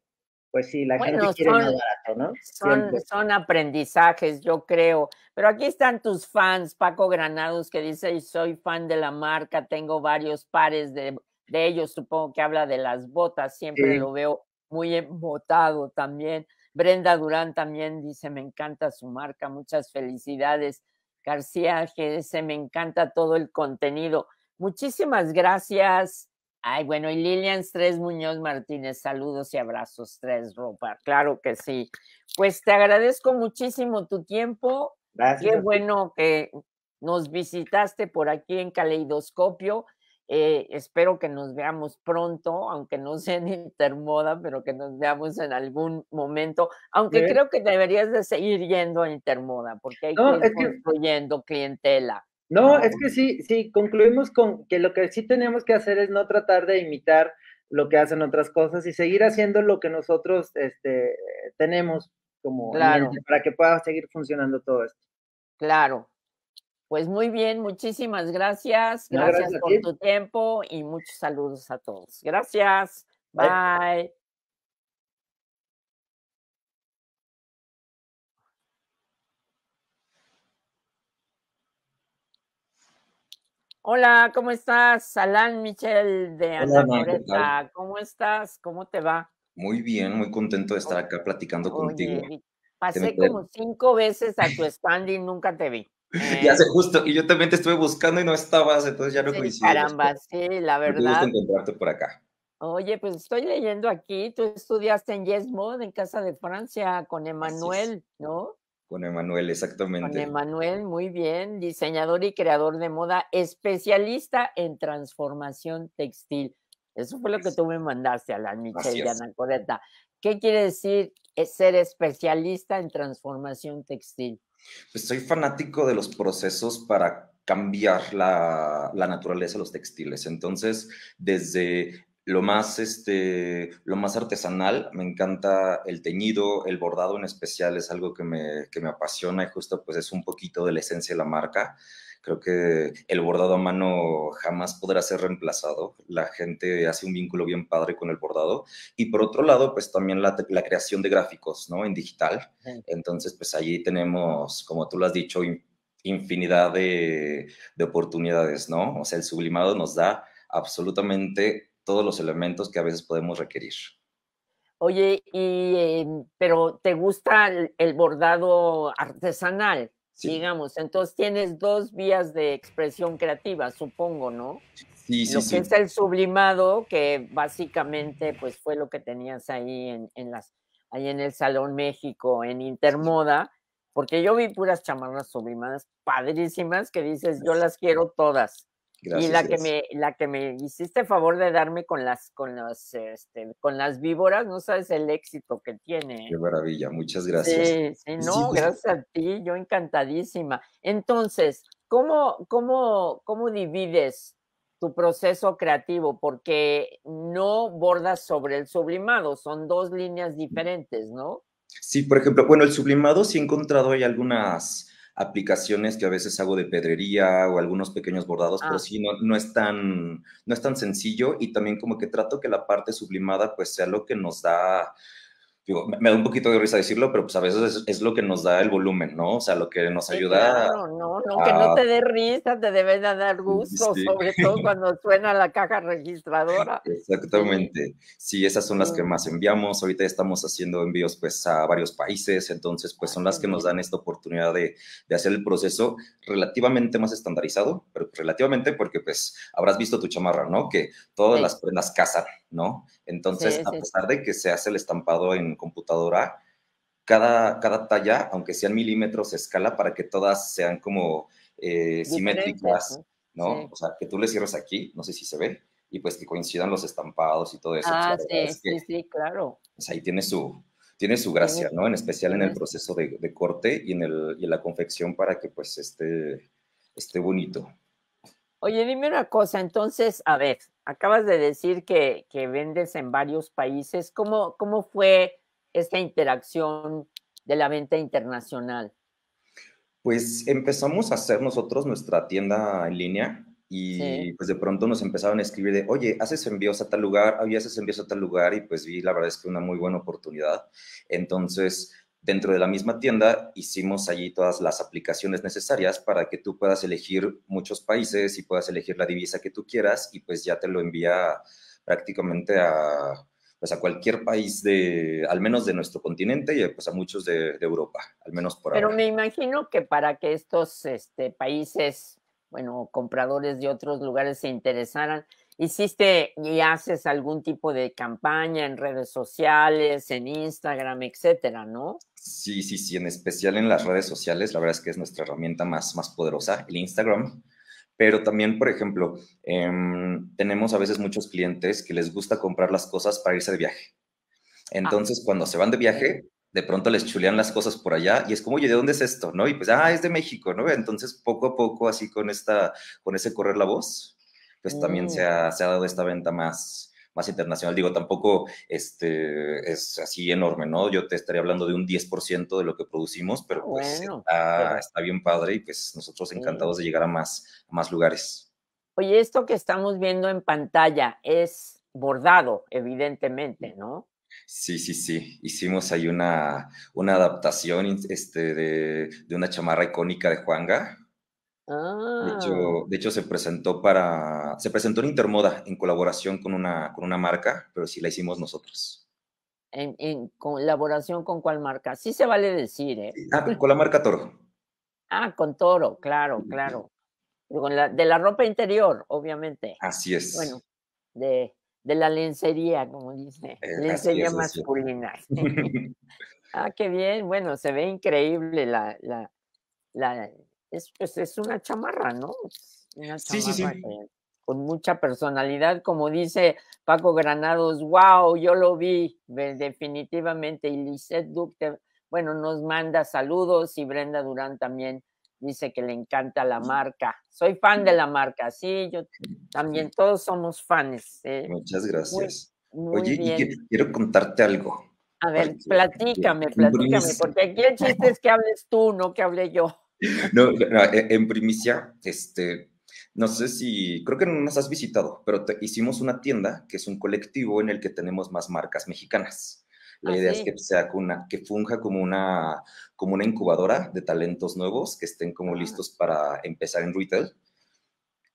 pues sí, la gente quiere más barato, ¿no? Son, son, aprendizajes, yo creo. Pero aquí están tus fans, Paco Granados, que dice, soy fan de la marca, tengo varios pares de, ellos, supongo que habla de las botas, siempre lo veo muy embotado también. Brenda Durán también dice, me encanta su marca, muchas felicidades. García dice, me encanta todo el contenido. Muchísimas gracias. Ay, bueno, y Lilian Tres Muñoz Martínez, saludos y abrazos, Tres Ropa, claro que sí. Pues te agradezco muchísimo tu tiempo. Gracias. Qué bueno que nos visitaste por aquí en Caleidoscopio. Eh, espero que nos veamos pronto, aunque no sea en Intermoda, pero que nos veamos en algún momento. Aunque creo que deberías de seguir yendo a Intermoda, porque hay que ir construyendo clientela. No, es que sí, sí, concluimos con que lo que sí tenemos que hacer es no tratar de imitar lo que hacen otras cosas y seguir haciendo lo que nosotros este, tenemos como para que pueda seguir funcionando todo esto. Claro. Pues muy bien, muchísimas gracias. Gracias, por tu tiempo y muchos saludos a todos. Gracias. Bye. Hola, ¿cómo estás? Alan Michel de Ana ¿Cómo estás? ¿Cómo te va? Muy bien, muy contento de estar acá platicando contigo. Pasé como cinco veces a tu stand y nunca te vi. Y hace eh. justo, y yo también te estuve buscando y no estabas, entonces ya no sí, Caramba, sí, la verdad. Me encontrarte por acá. Oye, pues estoy leyendo aquí, tú estudiaste en Yes en Casa de Francia, con Emanuel, ¿no? Con Emanuel, exactamente. Con Emanuel, muy bien, diseñador y creador de moda, especialista en transformación textil. Eso fue lo que tú me mandaste, la Michelle Ana Codeta. ¿Qué quiere decir eh, ser especialista en transformación textil? Pues soy fanático de los procesos para cambiar la, la naturaleza de los textiles. Entonces, desde lo más, este, lo más artesanal. Me encanta el teñido, el bordado en especial es algo que me, que me apasiona y justo pues es un poquito de la esencia de la marca. Creo que el bordado a mano jamás podrá ser reemplazado. La gente hace un vínculo bien padre con el bordado. Y por otro lado, pues también la, la creación de gráficos, ¿no? En digital. Entonces, pues allí tenemos, como tú lo has dicho, infinidad de, de oportunidades, ¿no? O sea, el sublimado nos da absolutamente todos los elementos que a veces podemos requerir. Oye, em, pero ¿te gusta el, bordado artesanal? Digamos, entonces tienes dos vías de expresión creativa, supongo, ¿no? Sí, sí, lo que es el sublimado, que básicamente pues fue lo que tenías ahí en, las, ahí en el Salón México, en Intermoda, porque yo vi puras chamarras sublimadas padrísimas que dices, yo las quiero todas y la que me la que me hiciste favor de darme con las con las este, con las víboras, no sabes el éxito que tiene. ¿eh? Qué maravilla, muchas gracias. Sí, no, pues gracias a ti, yo encantadísima. Entonces, ¿cómo cómo cómo divides tu proceso creativo porque no bordas sobre el sublimado, son dos líneas diferentes, ¿no? Sí, por ejemplo, bueno, el sublimado sí he encontrado hay algunas aplicaciones que a veces hago de pedrería o algunos pequeños bordados, pero ah. sí, no, no, es tan, no es tan sencillo y también como que trato que la parte sublimada pues sea lo que nos da me, da un poquito de risa decirlo, pero pues a veces es, lo que nos da el volumen, ¿no? O sea, lo que nos ayuda. Claro, no, no, que no te dé risa, te deben dar gusto, sobre todo cuando suena la caja registradora. Exactamente. Sí, esas son las que más enviamos. Ahorita estamos haciendo envíos pues a varios países, entonces pues son las que nos dan esta oportunidad de, de hacer el proceso relativamente más estandarizado, pero relativamente porque pues habrás visto tu chamarra, ¿no? Que todas las prendas casan ¿no? Entonces, a pesar de que se hace el estampado en computadora, cada, cada talla, aunque sean milímetros, escala para que todas sean como eh, simétricas, ¿no? O sea, que tú le cierres aquí, no sé si se ve, y pues que coincidan los estampados y todo eso. Ah, sí, sí, claro. Pues ahí tiene su, tiene su gracia, ¿no? En especial en el proceso de, de corte y en, el, y en la confección para que pues esté, esté bonito. Oye, dime una cosa, entonces, a ver, Acabas de decir que, vendes en varios países. ¿Cómo, fue esta interacción de la venta internacional? Pues empezamos a hacer nosotros nuestra tienda en línea y pues de pronto nos empezaron a escribir de, oye, haces envíos a tal lugar, oye, haces envíos a tal lugar y pues vi la verdad es que una muy buena oportunidad. Entonces dentro de la misma tienda hicimos allí todas las aplicaciones necesarias para que tú puedas elegir muchos países y puedas elegir la divisa que tú quieras y pues ya te lo envía prácticamente a, pues, a cualquier país de, al menos de nuestro continente y pues a muchos de, Europa, al menos por ahora. Pero me imagino que para que estos este, países, bueno, compradores de otros lugares se interesaran, hiciste y haces algún tipo de campaña en redes sociales, en Instagram, etcétera, ¿no? Sí, sí, sí, en especial en las redes sociales, la verdad es que es nuestra herramienta más, más poderosa, el Instagram. Pero también, por ejemplo, em, tenemos a veces muchos clientes que les gusta comprar las cosas para irse de viaje. Ah. Entonces, cuando se van de viaje, de pronto les chulean las cosas por allá y es como, oye, ¿de dónde es esto? ¿No? Y pues, ah, es de México, ¿no? Entonces, poco a poco, así con, esta, con ese correr la voz, pues también se oh. ha, se dado esta venta más, más internacional. Digo, tampoco este, es así enorme, ¿no? Yo te estaría hablando de un 10% de lo que producimos, pero ah, pues está, bien padre y pues nosotros encantados de llegar a más, más lugares. Oye, esto que estamos viendo en pantalla es bordado, evidentemente, ¿no? Sí, sí, sí. Hicimos ahí una, una adaptación este, de, de, una chamarra icónica de Juanga, de, hecho, ah. de hecho, se presentó para. Se presentó en Intermoda en colaboración con una, con una marca, pero sí la hicimos nosotros. En, colaboración con cuál marca? Sí se vale decir, ¿eh? Ah, con la marca Toro. Ah, con Toro, claro, claro. de la ropa interior, obviamente. Así es. Bueno, de, la lencería, como dice. Eh, lencería masculina. ah, qué bien. Bueno, se ve increíble la, la pues, es, una chamarra, ¿no? sí, sí, sí. con mucha personalidad, como dice Paco Granados, wow, yo lo vi, definitivamente. Y Lisette bueno, nos manda saludos y Brenda Durán también dice que le encanta la marca. Soy fan de la marca, sí, yo también, todos somos fans. Eh. Muchas gracias. Oye, quiero, quiero contarte algo. A ver, platícame, platícame, porque aquí el chiste es que hables tú, no que hable yo. no, eh, en primicia, este, no sé si, creo que no nos has visitado, pero hicimos una tienda que es un colectivo en el que tenemos más marcas mexicanas. La ah, idea es que sea una, que funja como una, como una incubadora de talentos nuevos que estén como listos para empezar en retail.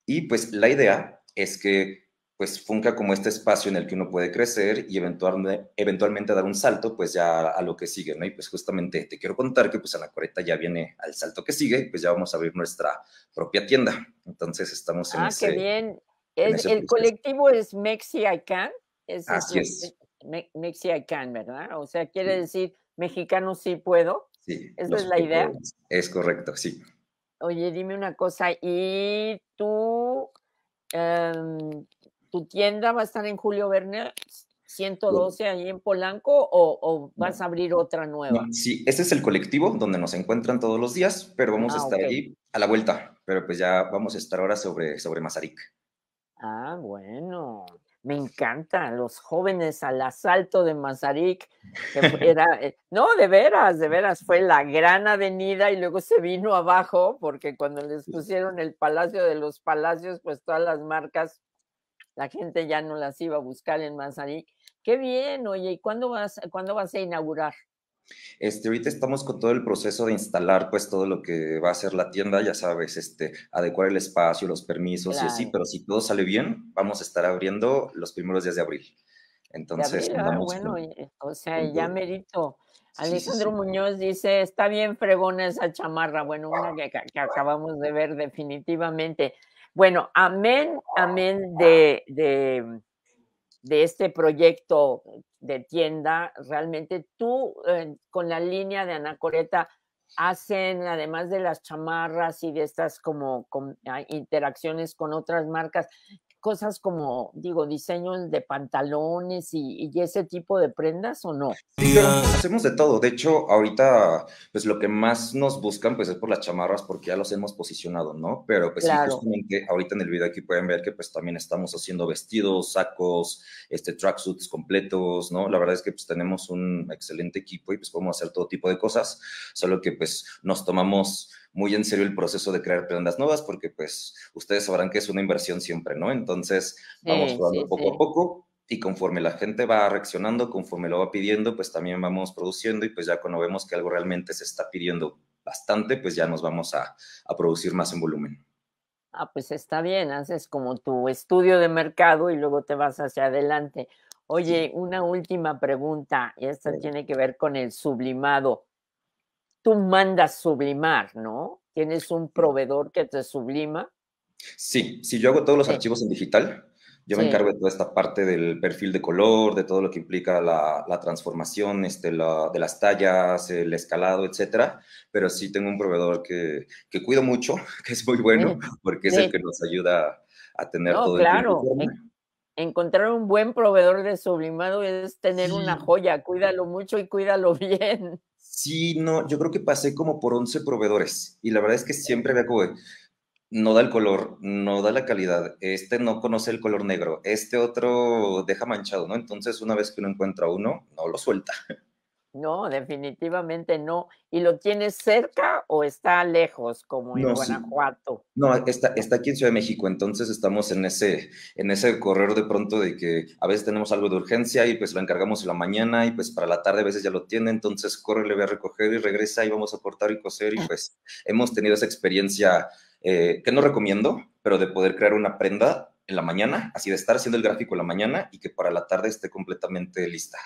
Y pues la idea es que pues funca como este espacio en el que uno puede crecer y eventualmente, eventualmente dar un salto, pues ya a lo que sigue, ¿no? Y pues justamente te quiero contar que pues la cuarenta ya viene al salto que sigue, pues ya vamos a abrir nuestra propia tienda. Entonces estamos en ah, ese... Ah, qué bien. el colectivo es Mexi I Can. Es, Así es. Can, ¿verdad? O sea, quiere decir, mexicano sí puedo. Sí. Esa es la idea. Es correcto, sí. Oye, dime una cosa, ¿y tú... Em, tu tienda va a estar en Julio Verne 112 ahí en Polanco o, vas a abrir otra nueva? sí, ese es el colectivo donde nos encuentran todos los días, pero vamos a ah, estar ahí allí a la vuelta, pero pues ya vamos a estar ahora sobre, sobre Mazarik. Ah, bueno. Me encanta, los jóvenes al asalto de Mazarik, era, eh, no, de veras, de veras, fue la gran avenida y luego se vino abajo, porque cuando les pusieron el Palacio de los Palacios, pues todas las marcas la gente ya no las iba a buscar en Mazarik. Qué bien, oye, ¿y cuándo vas, cuándo vas a inaugurar? Este, ahorita estamos con todo el proceso de instalar pues todo lo que va a ser la tienda, ya sabes, este, adecuar el espacio, los permisos y así, pero si todo sale bien, vamos a estar abriendo los primeros días de abril. Entonces, ah, bueno, o sea, ya merito. Alejandro Muñoz dice, está bien fregona esa chamarra, bueno, una ah. que acabamos de ver definitivamente. Bueno, amén, amén de, este proyecto de tienda, realmente tú eh, con la línea de Anacoreta hacen, además de las chamarras y de estas como ah, interacciones con otras marcas, cosas como, digo, diseños de pantalones y, ese tipo de prendas o no? Ah. hacemos de todo. De hecho, ahorita, pues lo que más nos buscan, pues es por las chamarras, porque ya los hemos posicionado, ¿no? Pero pues ahorita en el video aquí pueden ver que pues también estamos haciendo vestidos, sacos, este, tracksuits completos, ¿no? La verdad es que pues tenemos un excelente equipo y pues podemos hacer todo tipo de cosas, solo que pues nos tomamos muy en serio el proceso de crear prendas nuevas, porque pues ustedes sabrán que es una inversión siempre, ¿no? Entonces vamos jugando poco a poco y conforme la gente va reaccionando, conforme lo va pidiendo, pues también vamos produciendo y pues ya cuando vemos que algo realmente se está pidiendo bastante, pues ya nos vamos a, a producir más en volumen. Ah, pues está bien, haces como tu estudio de mercado y luego te vas hacia adelante. Oye, una última pregunta, y esta tiene que ver con el sublimado tú mandas sublimar, ¿no? ¿Tienes un proveedor que te sublima? Sí, si yo hago todos los archivos en digital, yo me encargo de toda esta parte del perfil de color, de todo lo que implica la, transformación este, de las tallas, el escalado, etcétera. Pero sí tengo un proveedor que, que cuido mucho, que es muy bueno, porque es el que nos ayuda a tener todo claro. encontrar un buen proveedor de sublimado es tener una joya. Cuídalo mucho y cuídalo bien. Sí, no, yo creo que pasé como por 11 proveedores y la verdad es que siempre me como, no da el color, no da la calidad, este no conoce el color negro, este otro deja manchado, ¿no? Entonces una vez que uno encuentra uno, no lo suelta. No, definitivamente no. ¿Y lo tienes cerca o está lejos, como en Guanajuato? No, está, está aquí en Ciudad de México, entonces estamos en ese, en ese correr de pronto de que a veces tenemos algo de urgencia y pues lo encargamos en la mañana y pues para la tarde a veces ya lo tiene, entonces corre, le voy a recoger y regresa y vamos a cortar y coser y pues hemos tenido esa experiencia eh, que no recomiendo, pero de poder crear una prenda en la mañana, así de estar haciendo el gráfico en la mañana y que para la tarde esté completamente lista.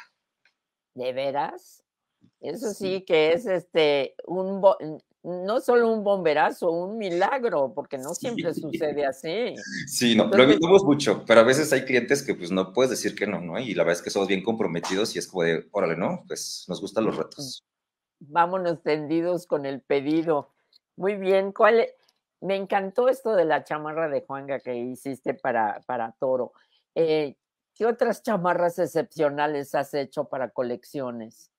¿De veras? Eso sí que es este un no solo un bomberazo, un milagro, porque no siempre sucede así. Sí, no, lo evitamos mucho, pero a veces hay clientes que pues no puedes decir que no, ¿no? Y la verdad es que somos bien comprometidos y es como de, órale, ¿no? Pues nos gustan los mm, retos. Vámonos tendidos con el pedido. Muy bien, ¿cuál? Me encantó esto de la chamarra de Juanga que hiciste para, para Toro. Eh, ¿Qué otras chamarras excepcionales has hecho para colecciones?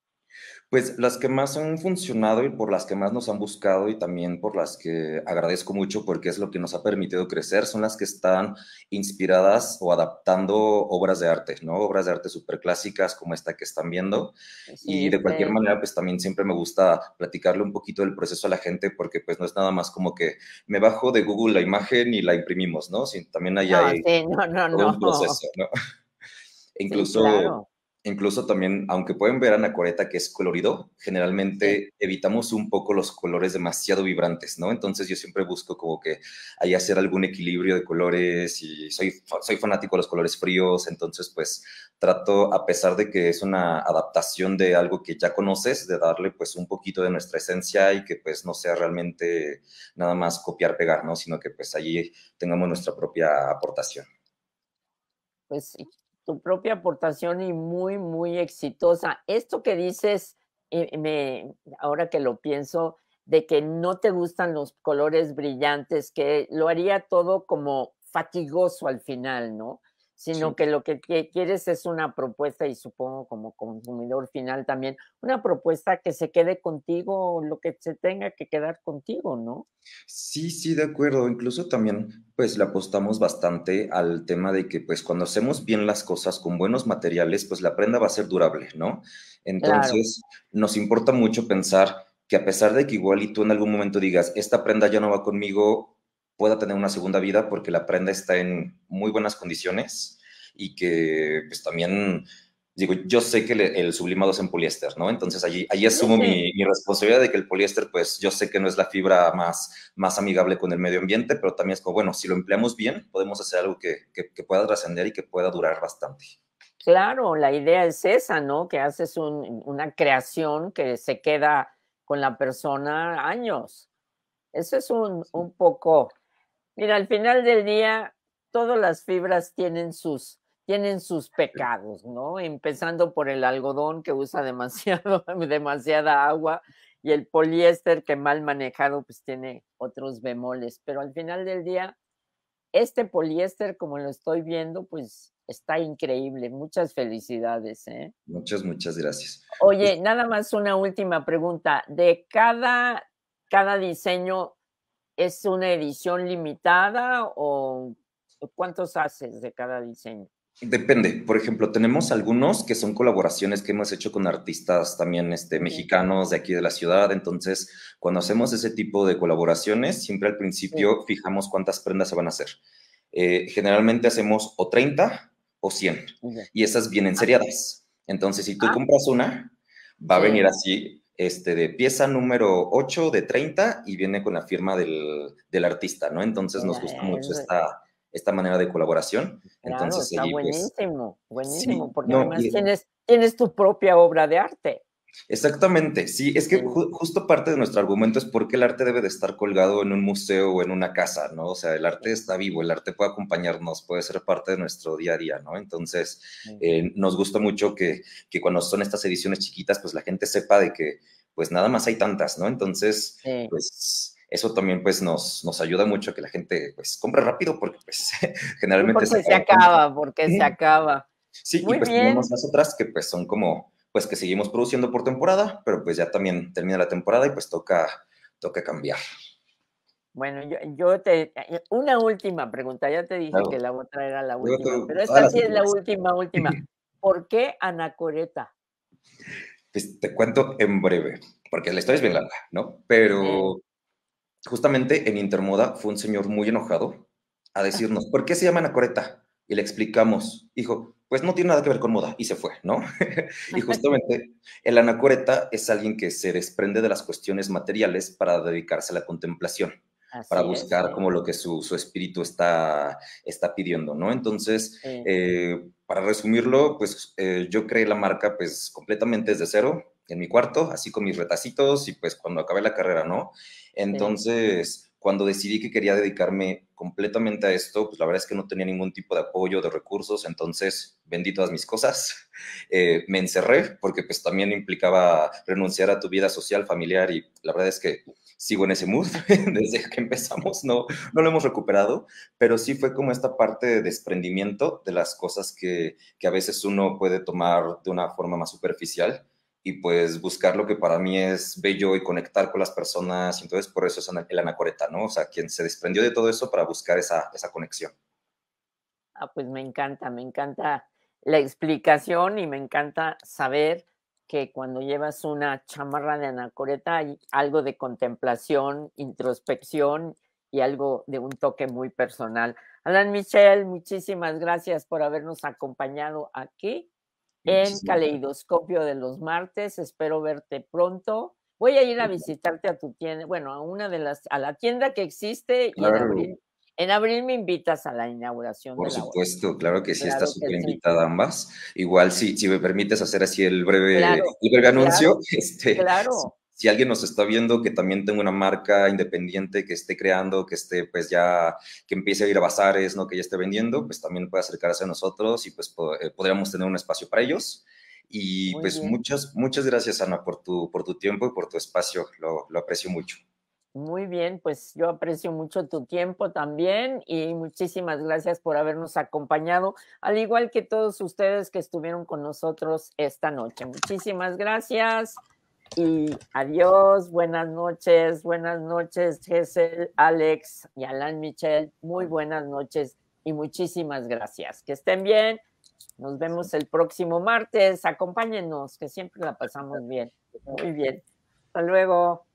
Pues las que más han funcionado y por las que más nos han buscado y también por las que agradezco mucho porque es lo que nos ha permitido crecer son las que están inspiradas o adaptando obras de arte, ¿no? Obras de arte súper clásicas como esta que están viendo. y de cualquier manera, pues también siempre me gusta platicarle un poquito del proceso a la gente porque pues no es nada más como que me bajo de Google la imagen y la imprimimos, ¿no? Si también ah, hay, Un proceso, ¿no? incluso... Incluso también, aunque pueden ver anacoreta que es colorido, generalmente evitamos un poco los colores demasiado vibrantes, ¿no? Entonces yo siempre busco como que ahí hacer algún equilibrio de colores y soy, soy fanático de los colores fríos, entonces pues trato, a pesar de que es una adaptación de algo que ya conoces, de darle pues un poquito de nuestra esencia y que pues no sea realmente nada más copiar, pegar, ¿no? Sino que pues allí tengamos nuestra propia aportación. Pues sí tu propia aportación y muy, muy exitosa. Esto que dices, y eh, me, ahora que lo pienso, de que no te gustan los colores brillantes, que lo haría todo como fatigoso al final, ¿no? sino que lo que quieres es una propuesta y supongo como consumidor final también, una propuesta que se quede contigo, lo que se tenga que quedar contigo, ¿no? Sí, sí, de acuerdo. Incluso también pues le apostamos bastante al tema de que pues cuando hacemos bien las cosas con buenos materiales, pues la prenda va a ser durable, ¿no? Entonces nos importa mucho pensar que a pesar de que igual y tú en algún momento digas, esta prenda ya no va conmigo pueda tener una segunda vida porque la prenda está en muy buenas condiciones y que pues también digo, yo sé que el sublimado es en poliéster, ¿no? Entonces allí, allí asumo mi, responsabilidad de que el poliéster, pues yo sé que no es la fibra más, más amigable con el medio ambiente, pero también es como, bueno, si lo empleamos bien, podemos hacer algo que, que, pueda trascender y que pueda durar bastante. Claro, la idea es esa, ¿no? Que haces una creación que se queda con la persona años. Eso es un, un poco Mira, al final del día, todas las fibras tienen sus, tienen sus pecados, ¿no? Empezando por el algodón que usa demasiado, demasiada agua y el poliéster que mal manejado pues tiene otros bemoles, pero al final del día, este poliéster como lo estoy viendo, pues está increíble. Muchas felicidades. ¿eh? Muchas, muchas gracias. Oye, pues nada más una última pregunta. De cada, cada diseño, ¿Es una edición limitada o cuántos haces de cada diseño? Depende. Por ejemplo, tenemos algunos que son colaboraciones que hemos hecho con artistas también este, mexicanos de aquí de la ciudad. Entonces, cuando hacemos ese tipo de colaboraciones, siempre al principio fijamos cuántas prendas se van a hacer. Eh, generalmente hacemos o 30 o 100 y esas vienen ah. seriadas. Entonces, si tú ah. compras una, va a venir así este, de pieza número 8 de 30 y viene con la firma del, del artista, ¿no? Entonces nos gusta mucho esta, esta manera de colaboración. Claro, Entonces, está pues, buenísimo, buenísimo, porque además tienes, tienes tu propia obra de arte. Exactamente, sí, es que justo parte de nuestro argumento es por qué el arte debe de estar colgado en un museo o en una casa, ¿no? O sea, el arte está vivo, el arte puede acompañarnos, puede ser parte de nuestro día a día, ¿no? Entonces, eh, nos gusta mucho que, que, cuando son estas ediciones chiquitas, pues la gente sepa de que, pues nada más hay tantas, ¿no? Entonces, pues eso también pues nos, nos ayuda mucho a que la gente pues compre rápido porque pues generalmente... porque se, acaba, porque se acaba. Sí, y pues tenemos las otras que pues son como pues que seguimos produciendo por temporada, pero pues ya también termina la temporada y pues toca, toca cambiar. Bueno, yo, te. Una última pregunta. Ya te dije que la otra era la última, pero esta sí es la última, última. ¿Por qué Anacoreta? Pues, te cuento en breve, porque la historia es bien larga, ¿no? Pero justamente en Intermoda fue un señor muy enojado a decirnos: ¿por qué se llama Anacoreta? y le explicamos, hijo, pues no tiene nada que ver con moda, y se fue, ¿no? y justamente el anacoreta es alguien que se desprende de las cuestiones materiales para dedicarse a la contemplación. para buscar como lo que su, espíritu está, está pidiendo, ¿no? Entonces, eh, para resumirlo, pues eh, yo creé la marca pues completamente desde cero, en mi cuarto, así con mis retacitos y pues cuando acabé la carrera, ¿no? Entonces, cuando decidí que quería dedicarme completamente a esto, pues la verdad es que no tenía ningún tipo de apoyo, de recursos, entonces vendí todas mis cosas, eh, me encerré porque pues también implicaba renunciar a tu vida social, familiar y la verdad es que sigo en ese mood desde que empezamos, no, no lo hemos recuperado, pero sí fue como esta parte de desprendimiento de las cosas que a veces uno puede tomar de una forma más superficial y pues buscar lo que para mí es bello y conectar con las personas. Entonces, por eso es el anacoreta, ¿no? O sea, quien se desprendió de todo eso para buscar esa, esa conexión. Ah, pues me encanta, me encanta la explicación y me encanta saber que cuando llevas una chamarra de anacoreta hay algo de contemplación, introspección y algo de un toque muy personal. Alan Michel, muchísimas gracias por habernos acompañado aquí en Caleidoscopio de los martes. Espero verte pronto. Voy a ir a visitarte a tu tienda, bueno, a una de las, a la tienda que existe y en, abril, me invitas a la inauguración. Por supuesto, claro que sí, estás está súper invitada ambas. Igual, si, si me permites hacer así el breve, anuncio. Este, claro si alguien nos está viendo que también tenga una marca independiente que esté creando, que esté pues ya, que empiece a ir a bazares, ¿no? Que ya esté vendiendo, pues también puede acercarse a nosotros y pues eh, podríamos tener un espacio para ellos. Y pues muchas, muchas gracias Ana por tu, por tu tiempo y por tu espacio, lo, lo aprecio mucho. Muy bien, pues yo aprecio mucho tu tiempo también y muchísimas gracias por habernos acompañado, al igual que todos ustedes que estuvieron con nosotros esta noche. Muchísimas gracias. Y adiós, buenas noches, buenas noches, Gessel, Alex y Alan Michel. Muy buenas noches y muchísimas gracias. Que estén bien. Nos vemos el próximo martes. Acompáñenos, que siempre la pasamos bien. Muy bien. Hasta luego.